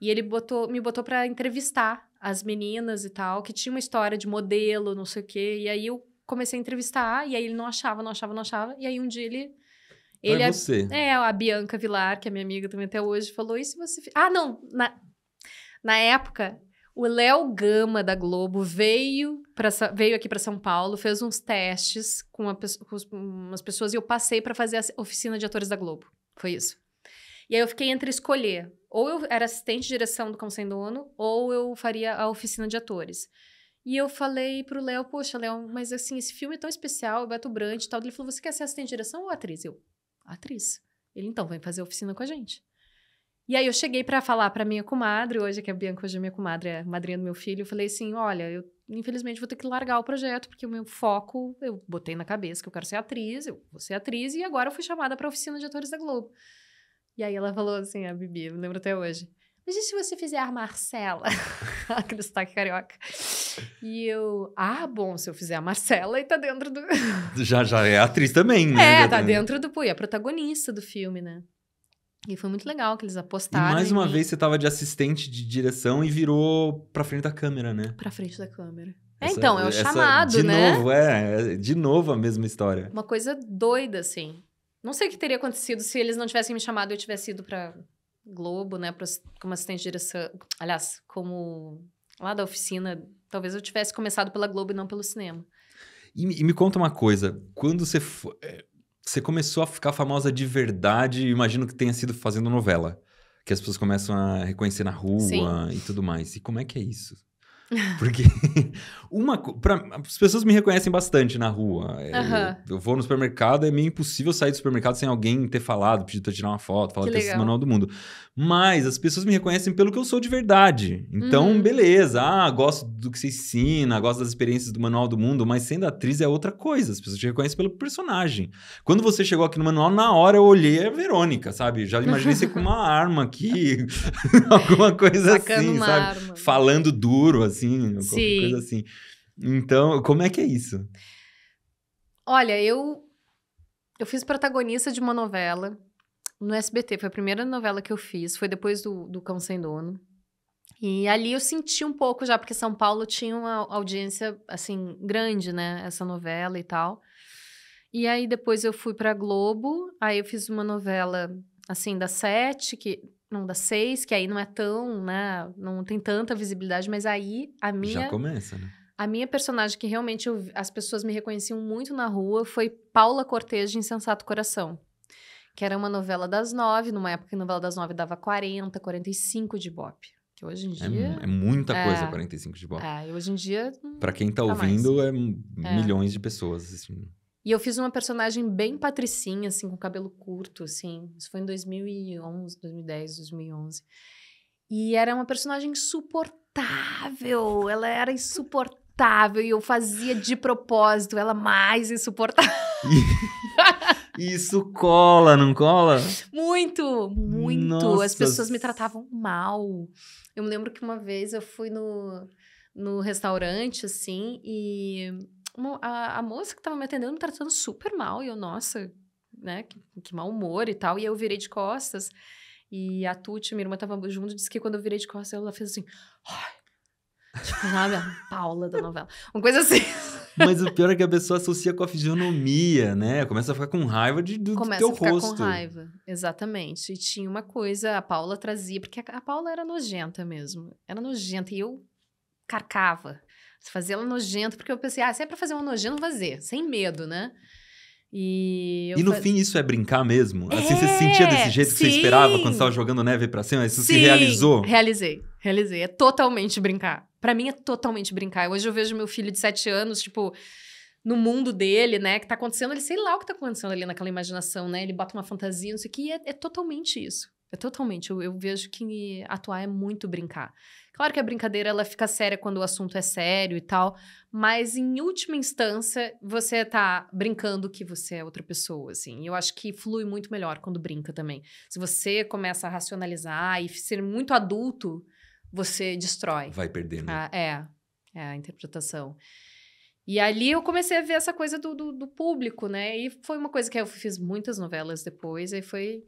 B: E ele botou, me botou para entrevistar as meninas e tal, que tinha uma história de modelo, não sei o quê. E aí eu comecei a entrevistar, e aí ele não achava, não achava, não achava. E aí um dia ele. ele é você. A, é, a Bianca Vilar, que é minha amiga também até hoje, falou: e se você. Ah, não! Na, na época, o Léo Gama da Globo veio, pra, veio aqui para São Paulo, fez uns testes com, com umas pessoas e eu passei para fazer a oficina de atores da Globo. Foi isso. E aí eu fiquei entre escolher. Ou eu era assistente de direção do Cão Sem Dono, ou eu faria a oficina de atores. E eu falei pro Léo, poxa, Léo, mas assim, esse filme é tão especial, o Beto Brandt e tal. Ele falou, você quer ser assistente de direção ou atriz? Eu, atriz. Ele, então, vem fazer a oficina com a gente. E aí eu cheguei para falar para minha comadre, hoje que a Bianca hoje é minha comadre, é madrinha do meu filho, eu falei assim: "Olha, eu infelizmente vou ter que largar o projeto porque o meu foco, eu botei na cabeça que eu quero ser atriz, eu vou ser atriz e agora eu fui chamada para oficina de atores da Globo". E aí ela falou assim, a Bibi, eu lembro até hoje. Mas e se você fizer a Marcela? Aquele sotaque carioca. E eu, ah, bom, se eu fizer a Marcela, aí tá dentro do.
A: já, já é atriz também, né? É, já tá dentro
B: do. Pô, é protagonista do filme, né? E foi muito legal que eles apostaram. E mais uma vez
A: você estava de assistente de direção e virou para frente da câmera, né? Para frente da câmera.
B: É, então, é o essa, chamado, de né? De novo,
A: é, é, de novo a mesma história.
B: Uma coisa doida, assim. Não sei o que teria acontecido se eles não tivessem me chamado e eu tivesse ido para Globo, né, pra, como assistente de direção. Aliás, como lá da oficina, talvez eu tivesse começado pela Globo e não pelo cinema.
A: E, e me conta uma coisa, quando você foi, é, você começou a ficar famosa de verdade, imagino que tenha sido fazendo novela. Que as pessoas começam a reconhecer na rua Sim. e tudo mais. E como é que é isso? Porque uma pra, as pessoas me reconhecem bastante na rua. Uhum. É, eu, eu, vou no supermercado, é meio impossível sair do supermercado sem alguém ter falado, pedido pra tirar uma foto, falar que, é esse manual do mundo. Mas as pessoas me reconhecem pelo que eu sou de verdade. Então, uhum. beleza. Ah, gosto do que você ensina, gosto das experiências do manual do mundo, mas sendo atriz é outra coisa. As pessoas te reconhecem pelo personagem. Quando você chegou aqui no manual, na hora eu olhei é a Verônica, sabe? Já imaginei você com uma arma aqui, alguma coisa Sacando assim, sabe? Arma. Falando duro, assim patrocínio, Sim. qualquer coisa assim. Então, como é que é isso?
B: Olha, eu eu fiz protagonista de uma novela no SBT, foi a primeira novela que eu fiz, foi depois do, do Cão Sem Dono. E ali eu senti um pouco já, porque São Paulo tinha uma audiência, assim, grande, né? Essa novela e tal. E aí depois eu fui pra Globo, aí eu fiz uma novela, assim, da Sete, que não da seis, que aí não é tão, né? Não tem tanta visibilidade, mas aí a minha. Já começa, né? A minha personagem que realmente eu, as pessoas me reconheciam muito na rua foi Paula Cortez de Insensato Coração. Que era uma novela das nove, numa época que a novela das nove dava 40, 45 de Ibope. Que hoje em é dia. É, é
A: muita é. coisa é, 45 de Ibope.
B: É, hoje em dia.
A: para quem tá, tá ouvindo, mais. É, é milhões é. de pessoas assistindo.
B: E eu fiz uma personagem bem patricinha, assim, com cabelo curto, assim. Isso foi em 2011, 2010, 2011. E era uma personagem insuportável. Ela era insuportável e eu fazia de propósito ela mais insuportável.
A: Isso cola, não cola?
B: Muito, muito. Nossa. As pessoas me tratavam mal. Eu me lembro que uma vez eu fui no, no restaurante, assim, e a, a moça que tava me atendendo me tratando super mal. E eu, nossa, né? Que, que mau humor e tal. E eu virei de costas. E a Tuti, minha irmã, tava junto, disse que quando eu virei de costas, ela fez assim. ai, Tipo, sabe, a Paula da novela. Uma coisa
A: assim. Mas o pior é que a pessoa associa com a fisionomia, né? Começa a ficar com raiva de, do, Começa teu rosto. Começa a ficar rosto. com raiva,
B: exatamente. E tinha uma coisa, a Paula trazia, porque a, a Paula era nojenta mesmo. Era nojenta e eu carcava fazer ela nojenta, porque eu pensei, ah, se é pra fazer uma nojenta, vou fazer, sem medo, né? E, e no faz... fim
A: isso é brincar mesmo? É, assim, você se é, sentia desse jeito sim. que você esperava quando estava jogando neve pra cima? Isso sim. se realizou?
B: Realizei, realizei. É totalmente brincar. Para mim é totalmente brincar. Hoje eu vejo meu filho de 7 anos, tipo, no mundo dele, né? Que tá acontecendo, ele sei lá o que tá acontecendo ali naquela imaginação, né? Ele bota uma fantasia, não sei o que, e é, é totalmente isso. É totalmente. Eu, eu vejo que atuar é muito brincar. Claro que a brincadeira ela fica séria quando o assunto é sério e tal, mas em última instância você tá brincando que você é outra pessoa, assim. E eu acho que flui muito melhor quando brinca também. Se você começa a racionalizar e ser muito adulto, você destrói.
A: Vai perder, né? A,
B: ah, é, é a interpretação. E ali eu comecei a ver essa coisa do, do, do, público, né? E foi uma coisa que eu fiz muitas novelas depois, e foi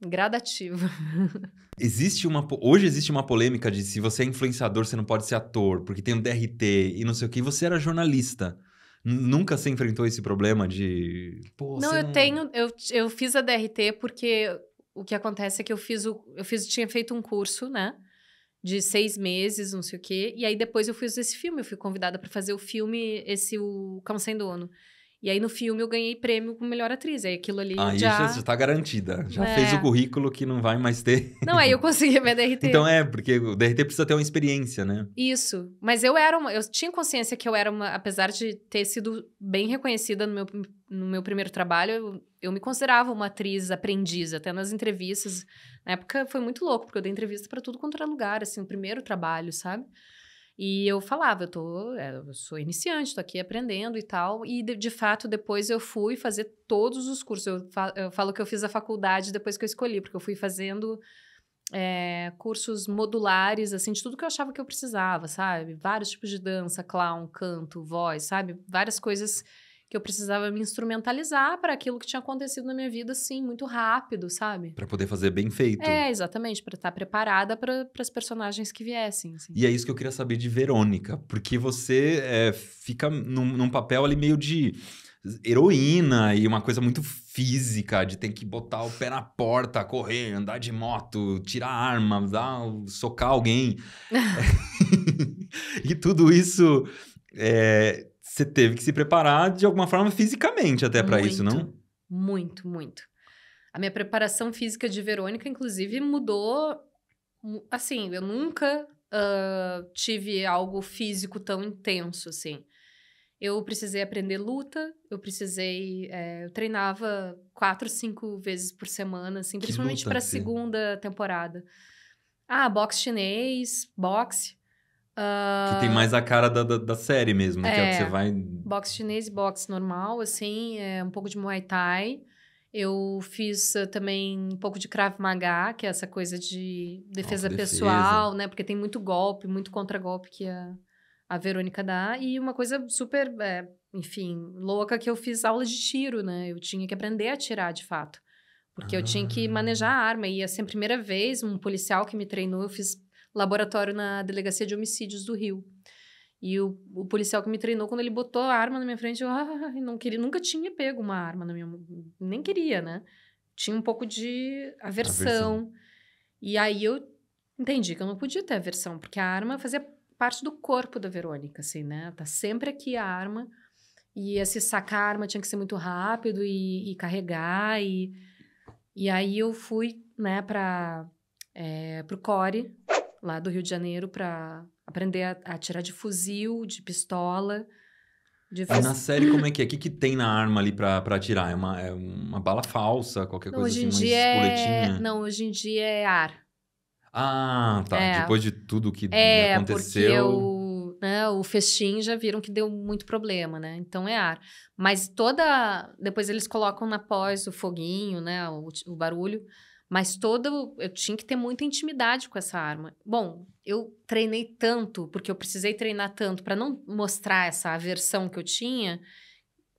B: gradativo.
A: Existe uma hoje existe uma polêmica de se você é influenciador você não pode ser ator porque tem um DRT e não sei o que. Você era jornalista. Nunca se enfrentou esse problema de Pô, não, eu não...
B: tenho eu, eu fiz a DRT porque o que acontece é que eu fiz o eu fiz tinha feito um curso né de seis meses não sei o que e aí depois eu fiz esse filme eu fui convidada para fazer o filme esse o cão sem dono e aí no filme eu ganhei prêmio como melhor atriz. Aí aquilo ali aí já... já
A: está garantida. Já é. fez o currículo que não vai mais ter.
B: Não, aí eu consegui a minha DRT. então
A: é, porque o DRT precisa ter uma experiência, né?
B: Isso. Mas eu era uma... Eu tinha consciência que eu era uma... Apesar de ter sido bem reconhecida no meu, no meu primeiro trabalho, eu, eu me considerava uma atriz aprendiz. Até nas entrevistas. Na época foi muito louco, porque eu dei entrevista para tudo quanto era lugar, assim. O primeiro trabalho, sabe? E eu falava, eu, tô, é, eu sou iniciante, estou aqui aprendendo e tal. E, de, de, fato, depois eu fui fazer todos os cursos. Eu, fa eu, falo que eu fiz a faculdade depois que eu escolhi, porque eu fui fazendo é, cursos modulares, assim, de tudo que eu achava que eu precisava, sabe? Vários tipos de dança, clown, canto, voz, sabe? Várias coisas que eu precisava me instrumentalizar para aquilo que tinha acontecido na minha vida, assim, muito rápido, sabe?
A: Para poder fazer bem feito.
B: É, exatamente, para estar tá preparada para as personagens que viessem. Assim.
A: E é isso que eu queria saber de Verônica, porque você é, fica num, num papel ali meio de heroína e uma coisa muito física, de ter que botar o pé na porta, correr, andar de moto, tirar arma, dar, socar alguém. e tudo isso é, você teve que se preparar de alguma forma fisicamente até para isso, não?
B: Muito, muito. A minha preparação física de Verônica, inclusive, mudou. Assim, eu nunca uh, tive algo físico tão intenso assim. Eu precisei aprender luta, eu precisei. É, eu treinava quatro, cinco vezes por semana, assim, principalmente para a segunda temporada. Ah, boxe chinês, boxe. Uh... Que ah, tem mais
A: a cara da, da, da série mesmo, é, que é que é. você vai. Boxe
B: chinês e boxe normal, assim, é, um pouco de muay thai. Eu fiz uh, também um pouco de Krav Maga, que é essa coisa de defesa, pessoal, né? Porque tem muito golpe, muito contragolpe que a, a Verônica dá. E uma coisa super, é, enfim, louca que eu fiz aula de tiro, né? Eu tinha que aprender a tirar de fato. Porque ah. eu tinha que ah. manejar a arma. E assim, a primeira vez, um policial que me treinou, eu fiz laboratório na Delegacia de Homicídios do Rio. E o, o, policial que me treinou, quando ele botou a arma na minha frente, eu ah, não queria, nunca tinha pego uma arma na minha nem queria, né? Tinha um pouco de aversão. aversão. E aí eu entendi que eu não podia ter aversão, porque a arma fazia parte do corpo da Verônica, assim, né? Tá sempre aqui a arma. E esse sacar a arma tinha que ser muito rápido e, e carregar. E, e aí eu fui, né, para é, eh, o Core, lá do Rio de Janeiro para aprender a, a, tirar de fuzil, de pistola. De Na série, como
A: é que é? O que, que tem na arma ali pra, atirar? É uma, é uma bala falsa, qualquer não, coisa hoje assim, em dia é...
B: Não, hoje em dia é ar.
A: Ah, tá. É, Depois de tudo que é, aconteceu. Porque
B: o, né, o festim já viram que deu muito problema, né? Então é ar. Mas toda. Depois eles colocam na pós o foguinho, né? O, o barulho. Mas todo. Eu tinha que ter muita intimidade com essa arma. Bom, eu treinei tanto, porque eu precisei treinar tanto para não mostrar essa aversão que eu tinha.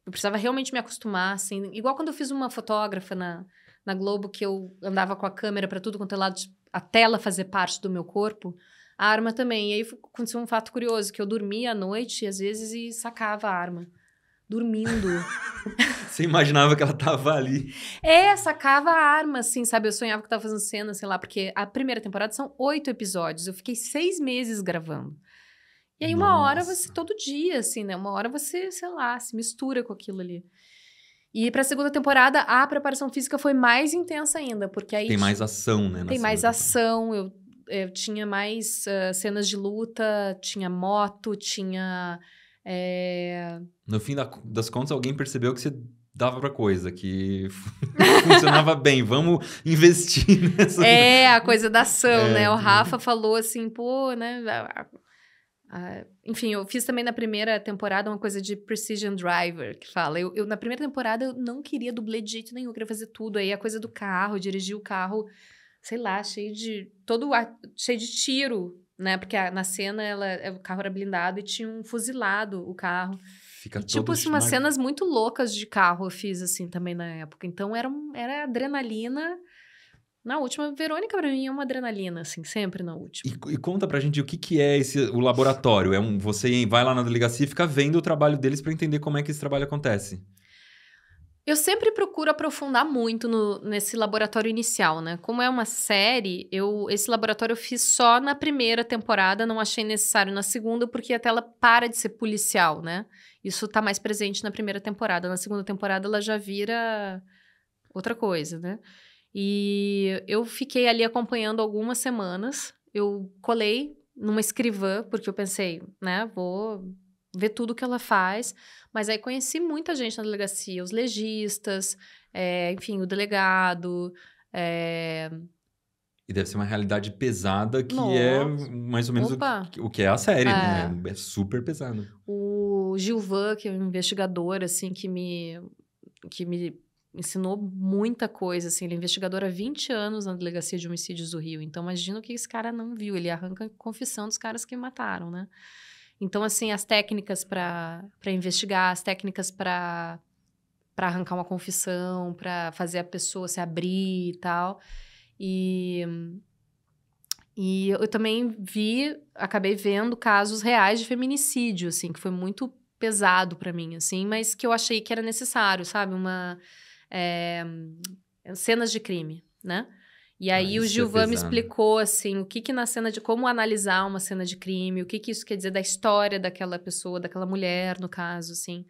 B: Eu precisava realmente me acostumar, assim. Igual quando eu fiz uma fotógrafa na, na Globo, que eu andava com a câmera para tudo quanto é lado, a tela fazer parte do meu corpo. A arma também. E aí aconteceu um fato curioso, que eu dormia à noite, às vezes, e sacava a arma dormindo.
A: Você imaginava que ela tava ali.
B: É, sacava a arma, assim, sabe? Eu sonhava que tava fazendo cena, sei lá, porque a primeira temporada são oito episódios. Eu fiquei seis meses gravando. E aí, uma Nossa. hora você, todo dia, assim, né? Uma hora você, sei lá, se mistura com aquilo ali. E pra segunda temporada, a preparação física foi mais intensa ainda, porque aí. Tem mais
A: ação, né? Tem mais
B: ação, eu, eu eh, tinha mais uh, cenas de luta, tinha moto, tinha é...
A: No fim das contas, alguém percebeu que você dava para coisa, que funcionava bem. Vamos investir nessa. É,
B: a coisa da ação, é. né? O Rafa falou assim, pô, né? Uh, enfim, eu fiz também na primeira temporada uma coisa de Precision Driver, que fala. Eu, eu, na primeira temporada eu não queria dublê de jeito nenhum, eu queria fazer tudo. Aí a coisa do carro, dirigir o carro, sei lá, cheio de. todo cheio de tiro né? Porque a, na cena ela, é, o carro era blindado e tinha um fuzilado o carro. Fica e, tipo assim, umas cenas muito loucas de carro eu fiz assim também na época. Então era, era adrenalina. Na última, Verônica pra mim é uma adrenalina, assim, sempre na última.
A: E, e, conta pra gente o que, que é esse o laboratório. É um, você vai lá na delegacia e fica vendo o trabalho deles para entender como é que esse trabalho acontece.
B: Eu sempre procuro aprofundar muito no, nesse laboratório inicial, né? Como é uma série, eu esse laboratório eu fiz só na primeira temporada, não achei necessário na segunda, porque até ela para de ser policial, né? Isso tá mais presente na primeira temporada. Na segunda temporada ela já vira outra coisa, né? E eu fiquei ali acompanhando algumas semanas. Eu colei numa escrivã, porque eu pensei, né, vou ver tudo que ela faz. Mas aí conheci muita gente na delegacia, os legistas, é, enfim, o delegado. É...
A: E deve ser uma realidade pesada que é Nossa. é mais ou menos o, que é a série, né? é. né? É super pesado.
B: O Gilvan, que é um investigador, assim, que me, que me ensinou muita coisa, assim. Ele é investigador há 20 anos na Delegacia de Homicídios do Rio. Então, imagina o que esse cara não viu. Ele arranca confissão dos caras que mataram, né? Então, assim, as técnicas para investigar, as técnicas para arrancar uma confissão, para fazer a pessoa se abrir e tal. E, e eu também vi, acabei vendo casos reais de feminicídio, assim, que foi muito pesado para mim, assim, mas que eu achei que era necessário, sabe? Uma. É, cenas de crime, né? E aí ah, o é Gilvan é me explicou assim, o que que na cena de como analisar uma cena de crime, o que que isso quer dizer da história daquela pessoa, daquela mulher, no caso, assim.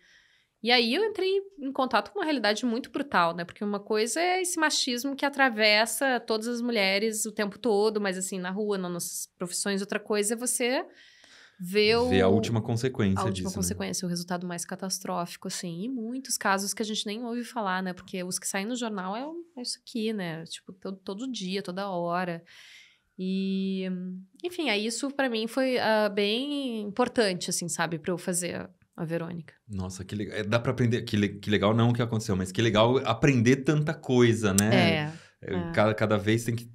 B: E aí eu entrei em contato com uma realidade muito brutal, né? Porque uma coisa é esse machismo que atravessa todas as mulheres o tempo todo, mas assim, na rua, nas nossas profissões, outra coisa é você ver, ver o, a última consequência a última disso, né? consequência, né? o resultado mais catastrófico, assim. E muitos casos que a gente nem ouve falar, né? Porque os que saem no jornal é, é isso aqui, né? Tipo, todo, todo dia, toda hora. E, enfim, aí isso para mim foi uh, bem importante, assim, sabe? para eu fazer a
A: Verônica. Nossa, que legal. É, dá para aprender. Que, le... que legal não o que aconteceu, mas que legal aprender tanta coisa, né? É. é. é. Cada, cada vez tem que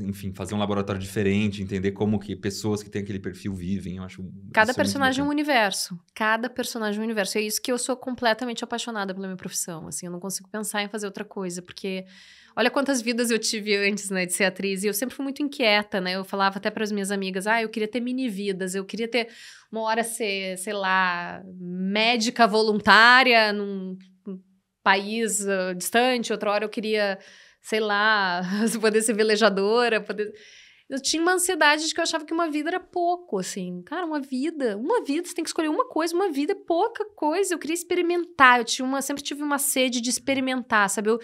A: enfim, fazer um laboratório diferente, entender como que pessoas que têm aquele perfil vivem, eu acho. Cada personagem é um
B: universo. Cada personagem é um universo. É isso que eu sou completamente apaixonada pela minha profissão. Assim, eu não consigo pensar em fazer outra coisa, porque olha quantas vidas eu tive antes, né, de ser atriz. E eu sempre fui muito inquieta, né? Eu falava até para as minhas amigas, ah, eu queria ter mini vidas, eu queria ter uma hora ser, sei lá, médica voluntária num país uh, distante, outra hora eu queria sei lá, poder ser velejadora, poder. Eu tinha uma ansiedade de que eu achava que uma vida era pouco, assim. Cara, uma vida, uma vida, você tem que escolher uma coisa, uma vida é pouca coisa. Eu queria experimentar, eu tinha uma, sempre tive uma sede de experimentar, sabe? Eu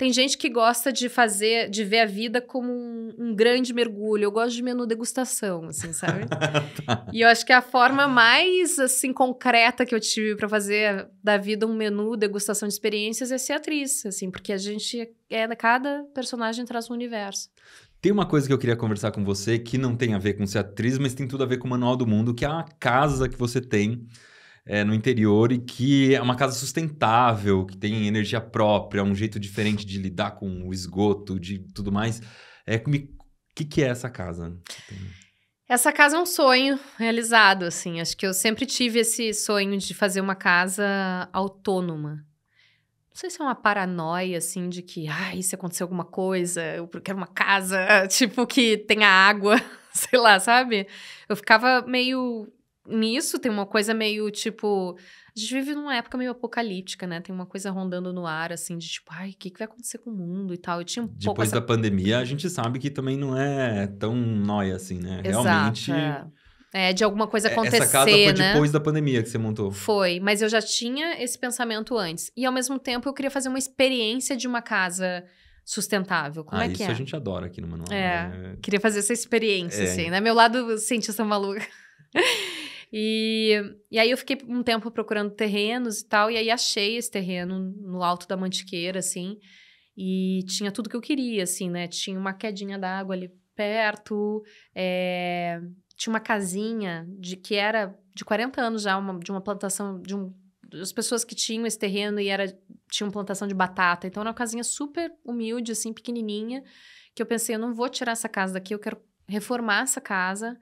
B: tem gente que gosta de fazer, de ver a vida como um, um grande mergulho. Eu gosto de menu degustação, assim, sabe? tá. E eu acho que é a forma mais, assim, concreta que eu tive para fazer da vida um menu degustação de experiências é ser atriz, assim, porque a gente é cada personagem traz um universo.
A: Tem uma coisa que eu queria conversar com você que não tem a ver com ser atriz, mas tem tudo a ver com o Manual do Mundo, que é a casa que você tem é, no interior e que é uma casa sustentável, que tem energia própria, um jeito diferente de lidar com o esgoto, de tudo mais. É, que, que é essa casa?
B: Essa casa é um sonho realizado, assim. Acho que eu sempre tive esse sonho de fazer uma casa autônoma. Não sei se é uma paranoia, assim, de que, ai, se acontecer alguma coisa, eu quero uma casa, tipo, que tenha água, sei lá, sabe? Eu ficava meio nisso, tem uma coisa meio tipo. A gente vive numa época meio apocalíptica, né? Tem uma coisa rondando no ar, assim, de tipo, ai, o que, que vai acontecer com o mundo e tal. Eu tinha um Depois pouco essa... da
A: pandemia, a gente sabe que também não é tão nóia assim, né? Exato, Realmente. É.
B: É, de alguma coisa acontecer, é, Essa casa foi né? depois da
A: pandemia que você montou.
B: Foi, mas eu já tinha esse pensamento antes. E ao mesmo tempo eu queria fazer uma experiência de uma casa sustentável. Como ah, é que é? Isso a gente adora aqui no Manual. É, né? queria fazer essa experiência, é. assim, né? Meu lado cientista maluca. E, e aí eu fiquei um tempo procurando terrenos e tal, e aí achei esse terreno no alto da Mantiqueira, assim, e tinha tudo que eu queria, assim, né? Tinha uma quedinha d'água ali perto, é, tinha uma casinha de que era de 40 anos já, uma, de uma plantação, de um as pessoas que tinham esse terreno e era tinham plantação de batata. Então era uma casinha super humilde, assim, pequenininha, que eu pensei, eu não vou tirar essa casa daqui, eu quero reformar essa casa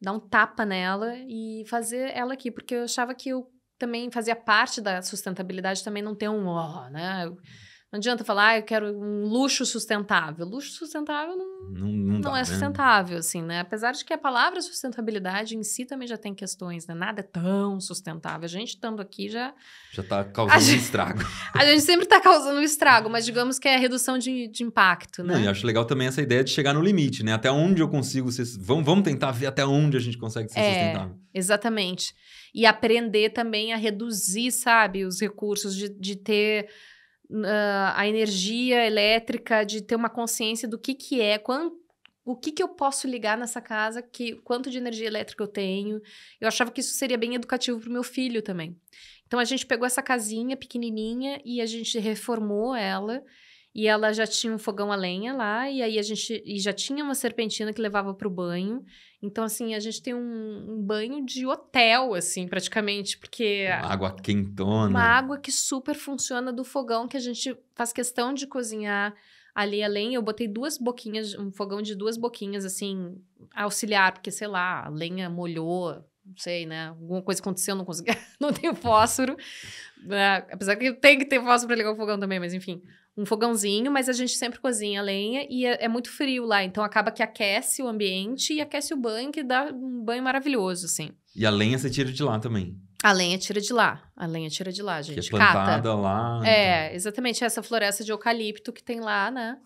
B: dar um tapa nela e fazer ela aqui, porque eu achava que eu também fazia parte da sustentabilidade também não ter um ó, oh, né? Não adianta falar, ah, eu quero um luxo sustentável. Luxo sustentável não, não, não, não dá, é né? sustentável, né? assim, né? Apesar de que a palavra sustentabilidade em si também já tem questões, né? Nada é tão sustentável. A gente estando aqui já.
A: Já está causando um estrago.
B: A gente sempre está causando um estrago, mas digamos que é redução de, de impacto, né? Não, e acho
A: legal também essa ideia de chegar no limite, né? Até onde eu consigo ser. Vamos, vamos tentar ver até onde a gente consegue ser é, sustentável.
B: Exatamente. E aprender também a reduzir, sabe, os recursos de, de ter uh, a energia elétrica, de ter uma consciência do que que é, quanto o que, que eu posso ligar nessa casa, que quanto de energia elétrica eu tenho. Eu achava que isso seria bem educativo para o meu filho também. Então a gente pegou essa casinha pequenininha e a gente reformou ela e ela já tinha um fogão a lenha lá, e aí a gente e já tinha uma serpentina que levava para o banho. Então, assim, a gente tem um, um, banho de hotel, assim, praticamente, porque. Uma água
A: quentona. Uma água
B: que super funciona do fogão que a gente faz questão de cozinhar ali a lenha. Eu botei duas boquinhas, um fogão de duas boquinhas, assim, auxiliar, porque, sei lá, a lenha molhou, não sei, né? Alguma coisa aconteceu, não consegui, não tenho fósforo. Né? Apesar que tem que ter fósforo para ligar o fogão também, mas enfim. Um fogãozinho, mas a gente sempre cozinha lenha e é, é, muito frio lá, então acaba que aquece o ambiente e aquece o banho, que dá um banho maravilhoso, assim.
A: E a lenha você tira de lá também.
B: A lenha tira de lá. A lenha tira de lá, gente. Que é plantada Cata. lá. É, então. exatamente essa floresta de eucalipto que tem lá, né?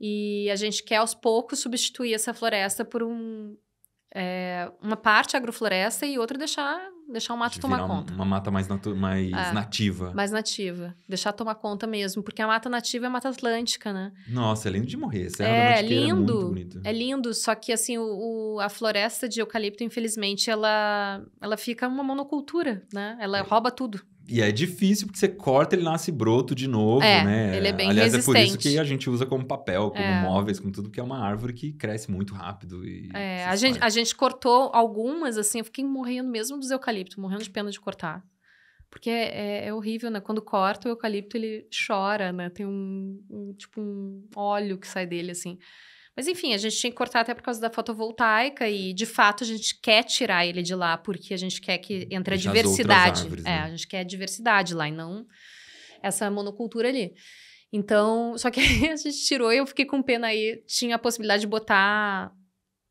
B: E a gente quer aos poucos substituir essa floresta por um, é, uma parte é agrofloresta e outra é deixar deixar o mato de tomar conta.
A: Uma mata mais, natu mais é, nativa. Mais
B: nativa. Deixar tomar conta mesmo, porque a mata nativa é a mata atlântica, né?
A: Nossa, é lindo de morrer. Serra é, é lindo.
B: É, lindo, só que assim, o, o, a floresta de eucalipto, infelizmente, ela, ela fica uma monocultura, né? Ela é. rouba tudo.
A: E é difícil, porque você corta, ele nasce broto de novo, é, né? Ele é bem Aliás, resistente. é por isso que a gente usa como papel, como é. móveis, como tudo, que é uma árvore que cresce muito rápido. E
B: é, a gente, a gente cortou algumas, assim, eu fiquei morrendo mesmo dos eucaliptos, morrendo de pena de cortar. Porque é, é, é, horrível, né? Quando corta o eucalipto, ele chora, né? Tem um, um, tipo um óleo que sai dele, assim. Mas enfim, a gente tinha que cortar até por causa da fotovoltaica e de fato a gente quer tirar ele de lá porque a gente quer que uhum. entre a diversidade. Árvores, é, né? a gente quer a diversidade lá e não essa monocultura ali. Então, só que a gente tirou e eu fiquei com pena aí. Tinha a possibilidade de botar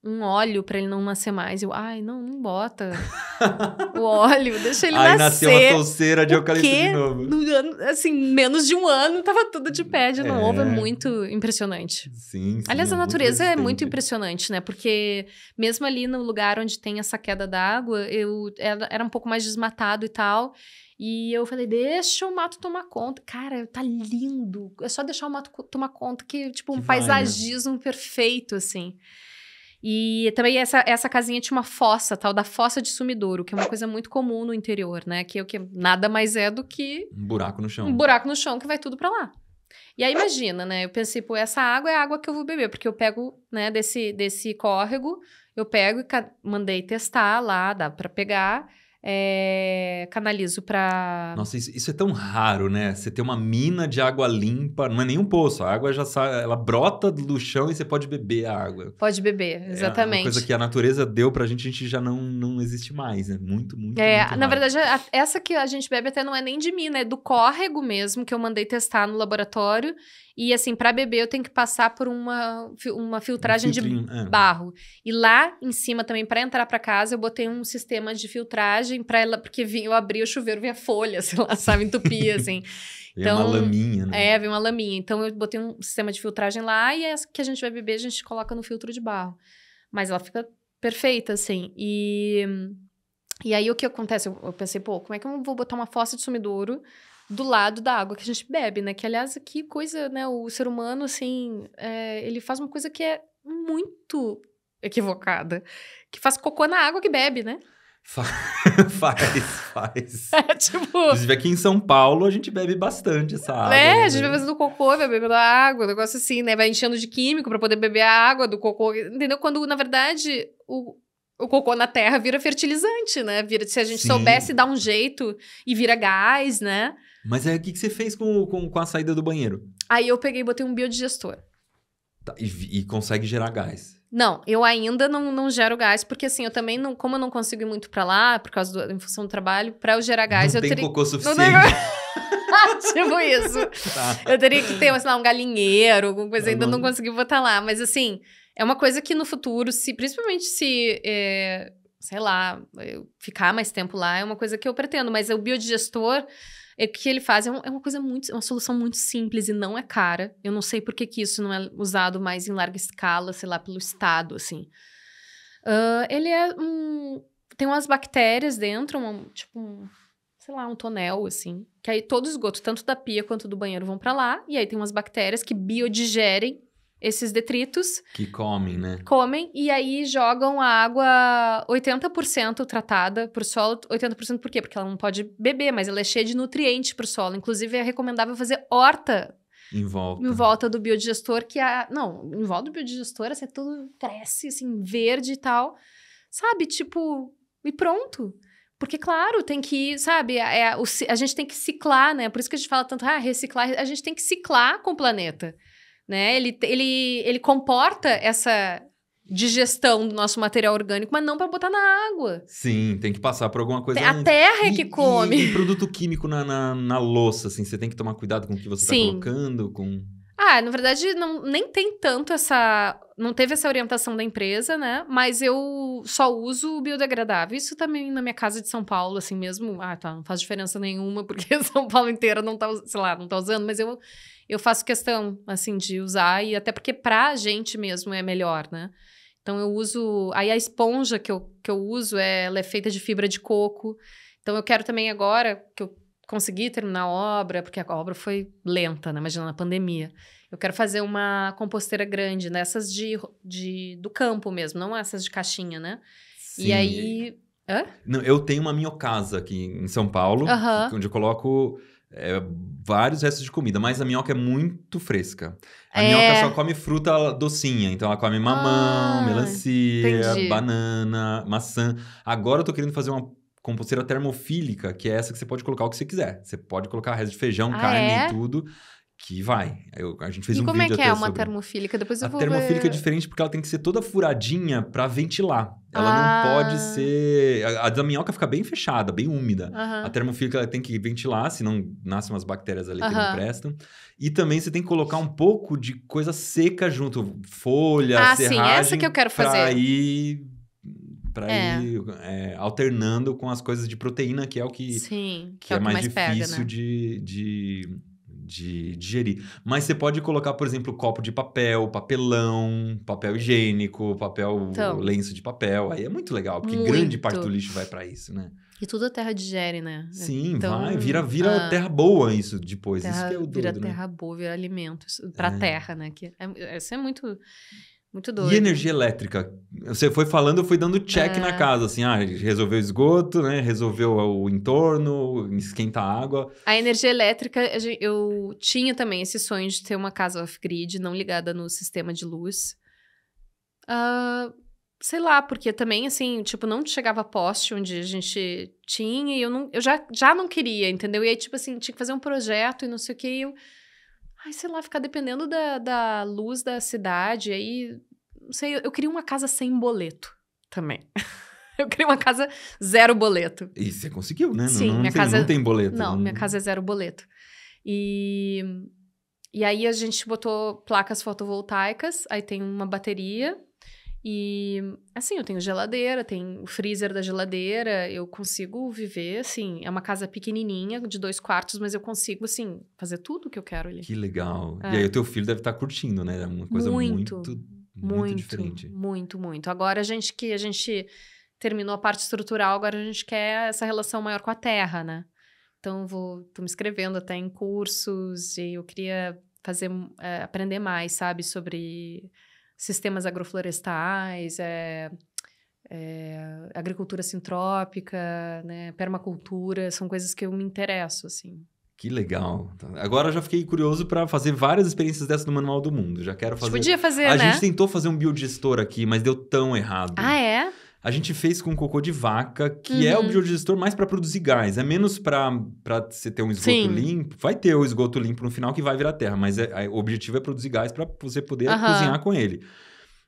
B: um óleo para ele não nascer mais. Eu, ai, não, não bota o óleo, deixa ele nascer. Aí nasceu uma touceira
A: de eucalipto de novo.
B: No, assim, menos de um ano, tava tudo de pé de é. novo. É, é muito impressionante. Sim, sim Aliás, é a natureza é muito impressionante, né? Porque mesmo ali no lugar onde tem essa queda d'água, eu era, era um pouco mais desmatado e tal. E eu falei, deixa o mato tomar conta. Cara, tá lindo. É só deixar o mato tomar conta, que, tipo, um que paisagismo vai, né? perfeito, assim. E também essa, essa casinha tinha uma fossa, tal da fossa de sumidouro, que é uma coisa muito comum no interior, né? Que, é que nada mais é do que...
A: Um buraco no chão. Um
B: buraco no chão que vai tudo para lá. E aí imagina, né? Eu pensei, pô, essa água é a água que eu vou beber, porque eu pego, né, desse, desse córrego, eu pego e mandei testar lá, dá para pegar é, canalizo para. Nossa,
A: isso, isso, é tão raro, né? Você ter uma mina de água limpa, não é nenhum poço, a água já sai, ela brota do chão e você pode beber a água.
B: Pode beber, exatamente. É uma coisa
A: que a natureza deu pra gente, a gente já não, não existe mais, né? Muito, muito. É,
B: muito na verdade, a, essa que a gente bebe até não é nem de mina, é do córrego mesmo, que eu mandei testar no laboratório. E assim, para beber eu tenho que passar por uma, uma filtragem um de é. barro. E lá em cima também para entrar para casa eu botei um sistema de filtragem para ela porque eu abri o chuveiro vinha folha, sei lá, sabe, entupia assim. Então, é uma laminha, né? É, vem uma laminha. Então eu botei um sistema de filtragem lá e essa que a gente vai beber, a gente coloca no filtro de barro. Mas ela fica perfeita, assim. E, e aí o que acontece? Eu, eu pensei, pô, como é que eu vou botar uma fossa de sumidouro do lado da água que a gente bebe, né? Que, aliás, que coisa, né? O ser humano, assim, é, ele faz uma coisa que é muito equivocada. Que faz cocô na água que bebe, né?
A: faz, faz.
B: É, tipo... Inclusive,
A: aqui em São Paulo, a gente bebe bastante essa é, água. É, né? a gente vai
B: fazendo cocô, vai bebendo água, um negócio assim, né? Vai enchendo de químico para poder beber a água do cocô, entendeu? Quando, na verdade, o, o cocô na terra vira fertilizante, né? Vira, se a gente Sim. soubesse dar um jeito e vira gás, né?
A: Mas aí o que, que você fez com, com, com a saída do banheiro?
B: Aí eu peguei e botei um biodigestor.
A: Tá, e, e consegue gerar gás.
B: Não, eu ainda não, não gero gás, porque assim, eu também não, como eu não consigo ir muito para lá, por causa do, em função do trabalho, para eu gerar gás, não eu tem teria. cocô suficiente. tipo isso.
A: Tá. Eu teria que ter,
B: sei lá, um galinheiro, alguma coisa, eu ainda não... não consegui botar lá. Mas assim, é uma coisa que no futuro, se principalmente se. É, sei lá, ficar mais tempo lá, é uma coisa que eu pretendo, mas o biodigestor é o que ele faz é, um, é, uma coisa muito, é uma solução muito simples e não é cara. Eu não sei por que, que isso não é usado mais em larga escala, sei lá, pelo Estado, assim. Uh, ele é um. Tem umas bactérias dentro, uma, tipo um. Sei lá, um tonel, assim. Que aí todo o esgoto, tanto da pia quanto do banheiro, vão para lá. E aí tem umas bactérias que biodigerem esses detritos.
A: Que comem, né?
B: Comem e aí jogam a água 80% tratada o solo. 80% por quê? Porque ela não pode beber, mas ela é cheia de nutrientes para o solo. Inclusive, é recomendável fazer horta em volta. Em volta do biodigestor, que a. Não, em volta do biodigestor, assim, tudo cresce, assim, verde e tal. Sabe? Tipo, e pronto. Porque, claro, tem que, sabe, é, é o, a gente tem que ciclar, né? Por isso que a gente fala tanto, ah, reciclar, a gente tem que ciclar com o planeta né? Ele, ele, ele comporta essa digestão do nosso material orgânico, mas não para botar na água.
A: Sim, tem que passar por alguma coisa. A
B: terra é que come. e, e
A: produto químico na, na, na, louça, assim, você tem que tomar cuidado com o que você está colocando, com...
B: Ah, na verdade, não, nem tem tanto essa... Não teve essa orientação da empresa, né? Mas eu só uso o biodegradável. Isso também tá na minha casa de São Paulo, assim mesmo. Ah, tá, não faz diferença nenhuma, porque São Paulo inteira não tá, sei lá, não tá usando. Mas eu, eu faço questão, assim, de usar, e até porque pra gente mesmo é melhor, né? Então eu uso. Aí a esponja que eu, que eu uso é, ela é feita de fibra de coco. Então eu quero também agora que eu consegui terminar a obra, porque a obra foi lenta, né? Imagina na pandemia. Eu quero fazer uma composteira grande, nessas de, de do campo mesmo, não essas de caixinha, né? Sim. E aí. Hã?
A: Não, eu tenho uma casa aqui em São Paulo, uh -huh. onde eu coloco é, vários restos de comida, mas a minhoca é muito fresca. A é... minhoca só come fruta docinha, então ela come mamão, ah, melancia, entendi. banana, maçã. Agora eu tô querendo fazer uma composteira termofílica, que é essa que você pode colocar o que você quiser. Você pode colocar resto de feijão, ah, carne é? e tudo que vai. Eu, a gente fez e um vídeo E como é que é uma sobre...
B: termofílica? Depois eu a vou termofílica é ver... é
A: diferente porque ela tem que ser toda furadinha para ventilar. Ela ah. não pode ser... A, a, da minhoca fica bem fechada, bem úmida. A termofílica ela tem que ventilar, senão nascem umas bactérias ali que não prestam. E também você tem que colocar um pouco de coisa seca junto. Folha, ah, serragem... Ah, sim, essa que eu quero fazer. Pra ir para é. ir é, alternando com as coisas de proteína, que é o que,
B: que, que é, é o mais, mais, difícil pega, né?
A: de, de, de digerir. Mas você pode colocar, por exemplo, copo de papel, papelão, papel higiênico, papel então, lenço de papel. Aí é muito legal, porque muito. grande parte do lixo vai para isso, né?
B: E tudo a terra digere, né? Sim, então, vai, vira, vira ah, terra
A: boa isso depois. Terra, isso que é o doido, Vira né? terra
B: boa, vira alimento para é. terra, né? Que é, é isso é muito muito doido. E energia
A: elétrica? Você foi falando, eu fui dando check é. na casa, assim, ah, resolveu o esgoto, né? Resolveu o entorno, esquenta a água.
B: A energia elétrica, eu tinha também esse sonho de ter uma casa off-grid, não ligada no sistema de luz. Uh, sei lá, porque também, assim, tipo, não chegava poste onde a gente tinha e eu, não, eu já, já não queria, entendeu? E aí, tipo assim, tinha que fazer um projeto e não sei o que, e eu ai, sei lá, ficar dependendo da, da luz da cidade. Aí, não sei, eu, eu queria uma casa sem boleto
A: também.
B: Eu queria uma casa zero boleto.
A: E você conseguiu, né? Sim, não, não minha tem, casa não tem boleto. Não, não, né?
B: minha casa é zero boleto. E e aí a gente botou placas fotovoltaicas, aí tem uma bateria e assim, eu tenho geladeira, tem o freezer da geladeira, eu consigo viver assim, é uma casa pequenininha de dois quartos, mas eu consigo assim fazer tudo o que eu quero ali. Que
A: legal. É. E aí o teu filho deve estar curtindo, né? É uma coisa muito muito, muito, muito diferente.
B: Muito, muito. Agora a gente que a gente terminou a parte estrutural, agora a gente quer essa relação maior com a terra, né? Então vou tô me inscrevendo até em cursos e eu queria fazer é, aprender mais, sabe, sobre sistemas agroflorestais, é, é, agricultura sintrópica, né, permacultura, são coisas que eu me interesso,
A: assim. Que legal. Agora eu já fiquei curioso para fazer várias experiências dessas no Manual do Mundo. Já quero fazer. A gente podia fazer, A né? gente tentou fazer um biodigestor aqui, mas deu tão errado. Ah, é? A gente fez com cocô de vaca, que uhum. é o uhum. biodigestor mais para produzir gás. É menos para você ter um esgoto Sim. limpo. Vai ter o esgoto limpo no final que vai virar terra, mas é, é, o objetivo é produzir gás para você poder uhum. cozinhar com ele.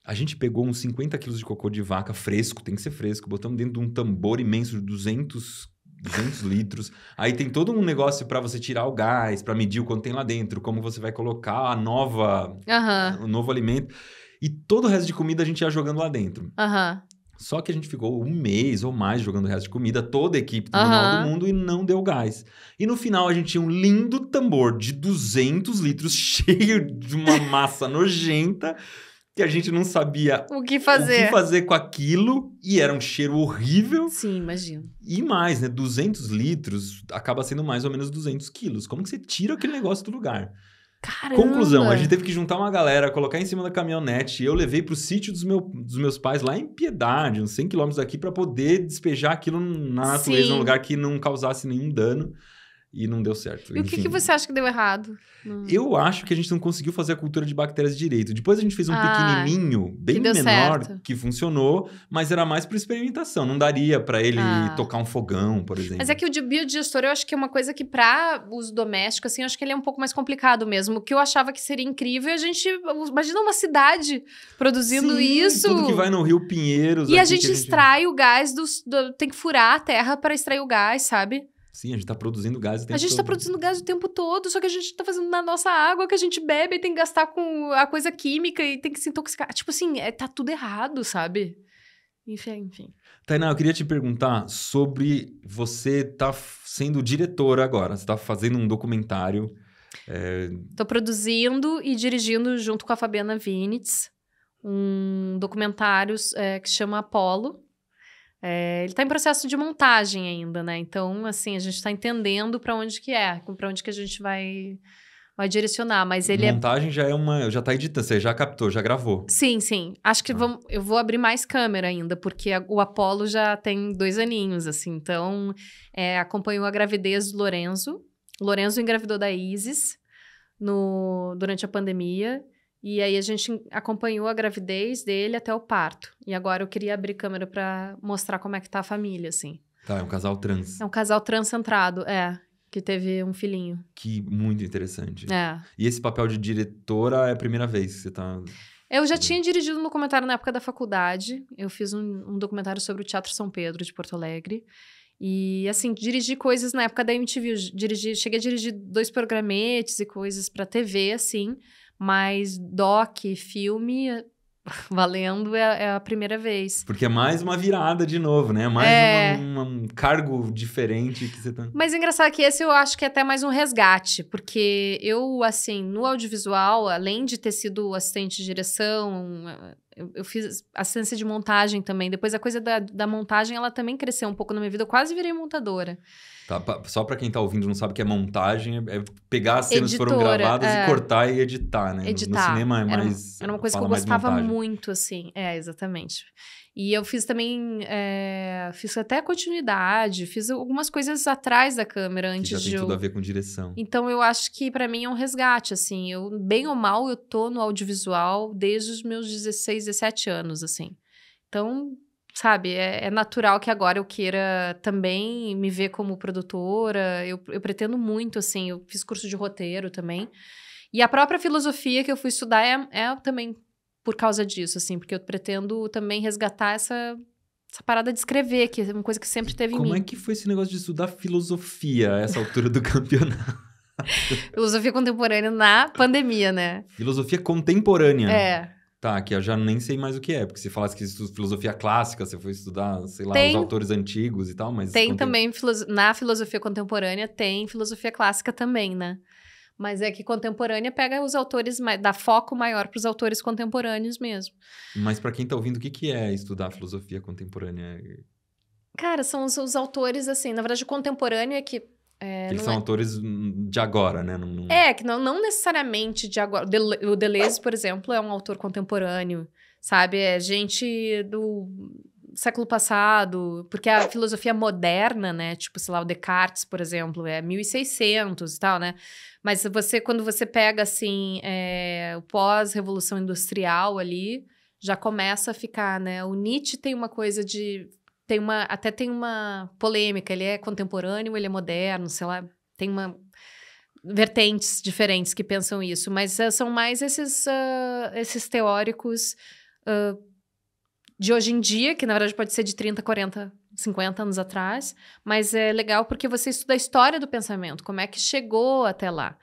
A: A gente pegou uns 50 quilos de cocô de vaca fresco, tem que ser fresco, botamos dentro de um tambor imenso de 200 200 litros. Aí tem todo um negócio para você tirar o gás, para medir o quanto tem lá dentro, como você vai colocar a nova, uhum. o novo alimento. E todo o resto de comida a gente ia jogando lá dentro. Uhum. Só que a gente ficou um mês ou mais jogando resto de comida, toda a equipe terminal uhum. do mundo, e não deu gás. E no final a gente tinha um lindo tambor de 200 litros, cheio de uma massa nojenta, que a gente não sabia o que fazer, o que fazer com aquilo, e era um cheiro horrível. Sim, imagino. E mais, né? 200 litros acaba sendo mais ou menos 200 quilos. Como que você tira aquele negócio do lugar? Caramba. Conclusão, a gente teve que juntar uma galera, colocar em cima da caminhonete. Eu levei para o sítio dos, meu, dos meus pais lá em Piedade, uns 100 quilômetros daqui, para poder despejar aquilo na natureza, Sim. num lugar que não causasse nenhum dano e não deu certo. E o que, que, você
B: acha que deu errado? Eu
A: acho que a gente não conseguiu fazer a cultura de bactérias direito. Depois a gente fez um ah, pequenininho, bem que menor, certo. que funcionou, mas era mais para experimentação. Não daria para ele ah. tocar um fogão, por exemplo. Mas é que
B: o de biodigestor eu acho que é uma coisa que para uso doméstico, assim, eu acho que ele é um pouco mais complicado mesmo. O que eu achava que seria incrível, é a gente uh, imagina uma cidade produzindo Sim, isso. Tudo que vai
A: no Rio Pinheiros. E a gente, a gente,
B: extrai o gás dos, do, tem que furar a terra para extrair o gás, sabe?
A: Sim, a gente está produzindo gás o tempo A gente está
B: produzindo gás o tempo todo, só que a gente está fazendo na nossa água que a gente bebe e tem que gastar com a coisa química e tem que se intoxicar. Tipo assim, é, tá tudo errado, sabe? Enfim,
A: enfim. Tainá, eu queria te perguntar sobre você tá sendo diretora agora, você está fazendo um documentário. É...
B: produzindo e dirigindo junto com a Fabiana Vinitz um documentário é, que chama Apolo é, ele está em processo de montagem ainda, né? Então, assim, a gente está entendendo para onde que é, para onde que a gente vai vai direcionar, mas ele é
A: montagem é... já é uma, já está editando, você já captou, já gravou.
B: Sim, sim. Acho que ah. vamos, eu vou abrir mais câmera ainda, porque a, o Apollo já tem dois aninhos, assim. Então, é, acompanhou a gravidez do Lorenzo. O Lorenzo engravidou da Isis no, durante a pandemia. E aí a gente acompanhou a gravidez dele até o parto. E agora eu queria abrir câmera para mostrar como é que tá a família, assim.
A: Tá, é um casal trans.
B: É um casal trans centrado, é. Que teve um filhinho.
A: Que muito interessante. É. E esse papel de diretora é a primeira vez que você tá...
B: Eu já tinha dirigido um documentário na época da faculdade. Eu fiz um, um documentário sobre o Teatro São Pedro de Porto Alegre. E, assim, dirigi coisas na época da MTV. dirigi, cheguei a dirigir dois programetes e coisas para TV, assim mas doc, filme, valendo é, é, a primeira vez. Porque é mais uma
A: virada de novo, né? É mais é... uma, uma, um cargo diferente que você tá.
B: Mas engraçado é que esse eu acho que é até mais um resgate, porque eu, assim, no audiovisual, além de ter sido assistente de direção, eu, eu fiz assistência de montagem também. Depois a coisa da, da montagem, ela também cresceu um pouco na minha vida. Eu quase virei montadora.
A: Tá? Só para quem tá ouvindo não sabe que é montagem, é, é pegar as cenas que foram gravadas é... e cortar e editar, né? Editar. No, no cinema é mais. Era, era uma coisa que eu gostava
B: muito, assim. É, exatamente. E eu fiz também, é, fiz até continuidade, fiz algumas coisas atrás da câmera antes que já tem de. Tem tudo eu... a ver
A: com direção.
B: Então eu acho que para mim é um resgate, assim. Eu, bem ou mal, eu tô no audiovisual desde os meus 16, 17 anos, assim. Então, sabe? É, é, natural que agora eu queira também me ver como produtora. Eu, eu pretendo muito, assim. Eu fiz curso de roteiro também. E a própria filosofia que eu fui estudar é, é também por causa disso, assim, porque eu pretendo também resgatar essa, essa parada de escrever, que é uma coisa que sempre teve Como em mim. Como é
A: que foi esse negócio de estudar filosofia a essa altura do campeonato?
B: filosofia contemporânea na pandemia, né?
A: Filosofia contemporânea. É. Tá, que eu já nem sei mais o que é, porque se falasse que estuda filosofia clássica, você foi estudar, sei lá, tem, os autores antigos e tal, mas. Tem também,
B: na filosofia contemporânea, tem filosofia clássica também, né? Mas é que contemporânea pega os autores, dá foco maior para os autores contemporâneos mesmo.
A: Mas para quem está ouvindo, o que, que é estudar filosofia contemporânea?
B: Cara, são os, os autores, assim, na verdade, contemporâneo é que é, Eles são é...
A: autores hum, de agora, né? Não, não...
B: É, que não, não, necessariamente de agora. O Deleuze, por exemplo, é um autor contemporâneo, sabe? É gente do século passado, porque a filosofia moderna, né? Tipo, sei lá, o Descartes, por exemplo, é 1600 e tal, né? Mas você, quando você pega, assim, é, o pós-revolução industrial ali, já começa a ficar, né? O Nietzsche tem uma coisa de tem uma. Até tem uma polêmica. Ele é contemporâneo, ele é moderno, sei lá. Tem uma vertentes diferentes que pensam isso, mas uh, são mais esses, uh, esses teóricos uh, de hoje em dia, que na verdade pode ser de 30, 40, 50 anos atrás, mas é legal porque você estuda a história do pensamento, como é que chegou até lá.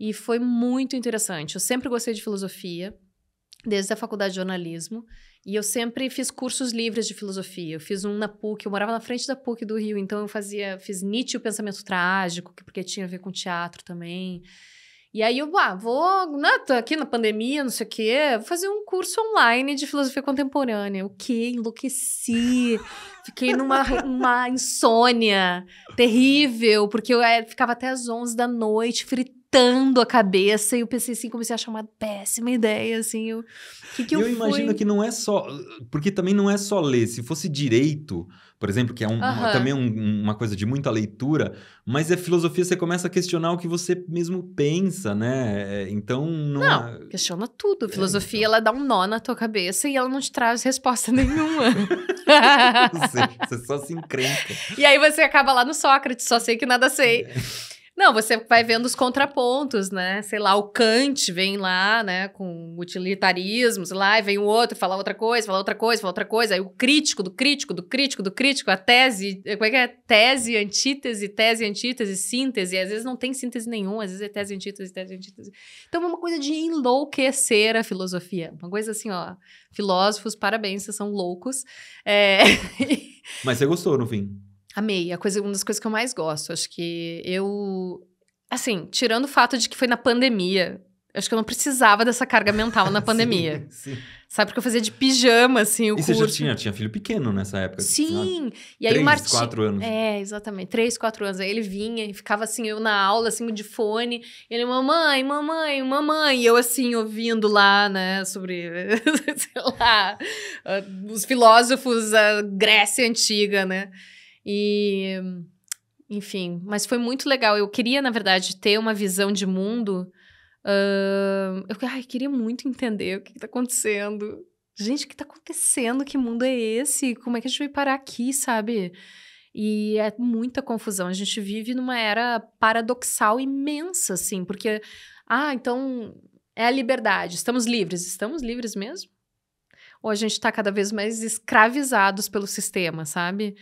B: E foi muito interessante. Eu sempre gostei de filosofia, desde a faculdade de jornalismo, e eu sempre fiz cursos livres de filosofia. Eu fiz um na PUC, eu morava na frente da PUC do Rio, então eu fazia, fiz Nietzsche o pensamento trágico, porque tinha a ver com teatro também. E aí eu, ah, vou, né, tô aqui na pandemia, não sei o quê, vou fazer um curso online de filosofia contemporânea. O quê? Enlouqueci. Fiquei numa uma insônia terrível, porque eu é, ficava até as 11 da noite, fritando fritando a cabeça e eu pensei assim, comecei a achar uma péssima ideia, assim. o que que eu, eu imagino que
A: não é só. Porque também não é só ler. Se fosse direito, por exemplo, que é um, também é um, uma coisa de muita leitura, mas é filosofia, você começa a questionar o que você mesmo pensa, né? É, então não. não é...
B: questiona tudo. É, filosofia, é, então... ela dá um nó na tua cabeça e ela não te traz resposta nenhuma. você,
A: você só se encrenca.
B: E aí você acaba lá no Sócrates, só sei que nada sei. É. Não, você vai vendo os contrapontos, né? Sei lá, o Kant vem lá, né, com utilitarismos lá, e vem o outro, fala outra coisa, fala outra coisa, fala outra coisa. Aí o crítico do crítico, do crítico, do crítico, a tese, como é que é? Tese, antítese, tese, antítese, síntese. Às vezes não tem síntese nenhuma, às vezes é tese, antítese, tese, antítese. Então é uma coisa de enlouquecer a filosofia. Uma coisa assim, ó, filósofos, parabéns, vocês são loucos. É...
A: Mas você gostou no fim?
B: Amei. A coisa, uma das coisas que eu mais gosto. Acho que eu. Assim, tirando o fato de que foi na pandemia, acho que eu não precisava dessa carga mental na pandemia. sim, sim. Sabe, porque eu fazia de pijama, assim, o e curso. você já tinha,
A: tinha filho pequeno nessa época. Assim, sim! E aí três, o quatro anos.
B: É, exatamente. Três, quatro anos. Aí ele vinha e ficava assim, eu na aula, assim, de fone. Ele, mamãe, mamãe, mamãe. E eu, assim, ouvindo lá, né, sobre, sei lá, ah, os filósofos, a Grécia Antiga, né? E enfim, mas foi muito legal. Eu queria, na verdade, ter uma visão de mundo. Uh, eu ai, queria muito entender o que, está acontecendo. Gente, o que está acontecendo? Que mundo é esse? Como é que a gente vai parar aqui, sabe? E é muita confusão. A gente vive numa era paradoxal imensa, assim, porque, ah, então é a liberdade, estamos livres. Estamos livres mesmo? Ou a gente está cada vez mais escravizados pelo sistema, sabe?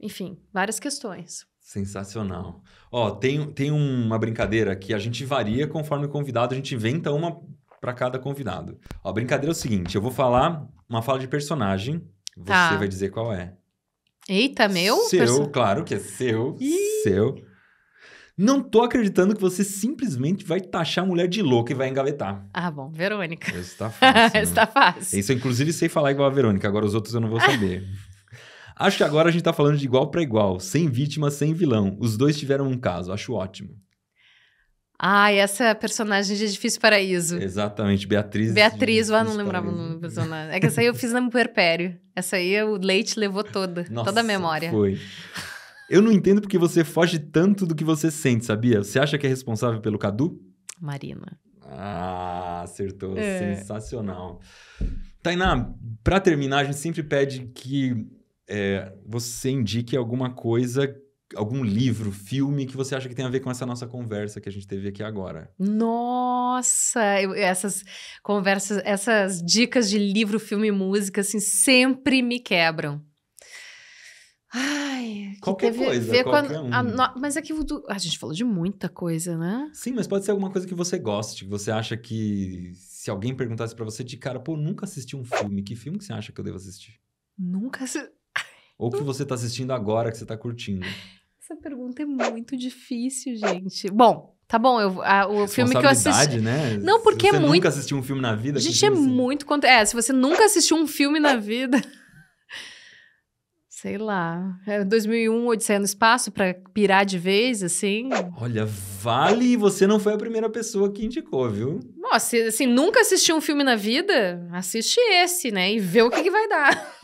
B: Enfim, várias questões.
A: Sensacional. Ó, tem, tem uma brincadeira que a gente varia conforme o convidado, a gente inventa uma para cada convidado. Ó, a brincadeira é o seguinte: eu vou falar uma fala de personagem, você tá. vai dizer qual é.
B: Eita, meu? Seu,
A: claro que é seu. Ih. Seu. Não tô acreditando que você simplesmente vai taxar a mulher de louca e vai engavetar.
B: Ah, bom, Verônica.
A: Isso tá fácil. Isso tá né? tá fácil. Isso eu, inclusive, sei falar igual a Verônica, agora os outros eu não vou saber. Acho que agora a gente está falando de igual para igual, sem vítima, sem vilão. Os dois tiveram um caso, acho ótimo.
B: Ah, essa personagem de Edifício Paraíso.
A: Exatamente, Beatriz.
B: Beatriz, lá não lembrava o nome do personagem. É que essa aí eu fiz na Puerpério. Essa aí o leite levou toda, Nossa, toda a memória. Foi.
A: Eu não entendo porque você foge tanto do que você sente, sabia? Você acha que é responsável pelo Cadu? Marina. Ah, acertou. É. Sensacional. Tainá, para terminar, a gente sempre pede que é, você indique alguma coisa, algum livro, filme que você acha que tem a ver com essa nossa conversa que a gente teve aqui agora.
B: Nossa, essas conversas, essas dicas de livro, filme, música, assim, sempre me quebram. Ai,
A: qualquer coisa, ver qualquer a, um. a no...
B: Mas é que do... a gente falou de muita coisa, né?
A: Sim, mas pode ser alguma coisa que você goste, que você acha que se alguém perguntasse para você de cara, pô, nunca assisti um filme, que filme que você acha que eu devo assistir?
B: Nunca assisti.
A: Ou que uhum. você está assistindo agora, que você está curtindo?
B: Essa pergunta é muito difícil, gente. Bom, Tá bom, eu, a, o filme que eu assisti. né? Não, porque é muito. Se você nunca
A: assistiu um filme na vida. Gente, é assim?
B: muito. É, se você nunca assistiu um filme na vida. Sei lá. É 2001, Odisseia no Espaço, pra pirar de vez, assim.
A: Olha, vale você não foi a primeira pessoa que indicou, viu?
B: Nossa, assim, nunca assistiu um filme na vida, assiste esse, né? E vê o que, que vai dar.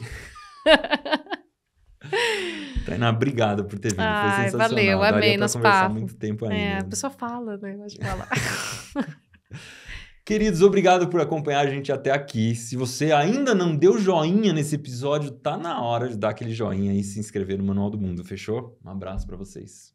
A: Tainá, obrigado por ter vindo. Ai, Foi sensacional. Valeu, Daria amei nosso muito tempo é, ainda. É, a
B: pessoa fala, né? Gosta fala.
A: Queridos, obrigado por acompanhar a gente até aqui. Se você ainda não deu joinha nesse episódio, tá na hora de dar aquele joinha e se inscrever no Manual do Mundo, fechou? Um abraço para vocês.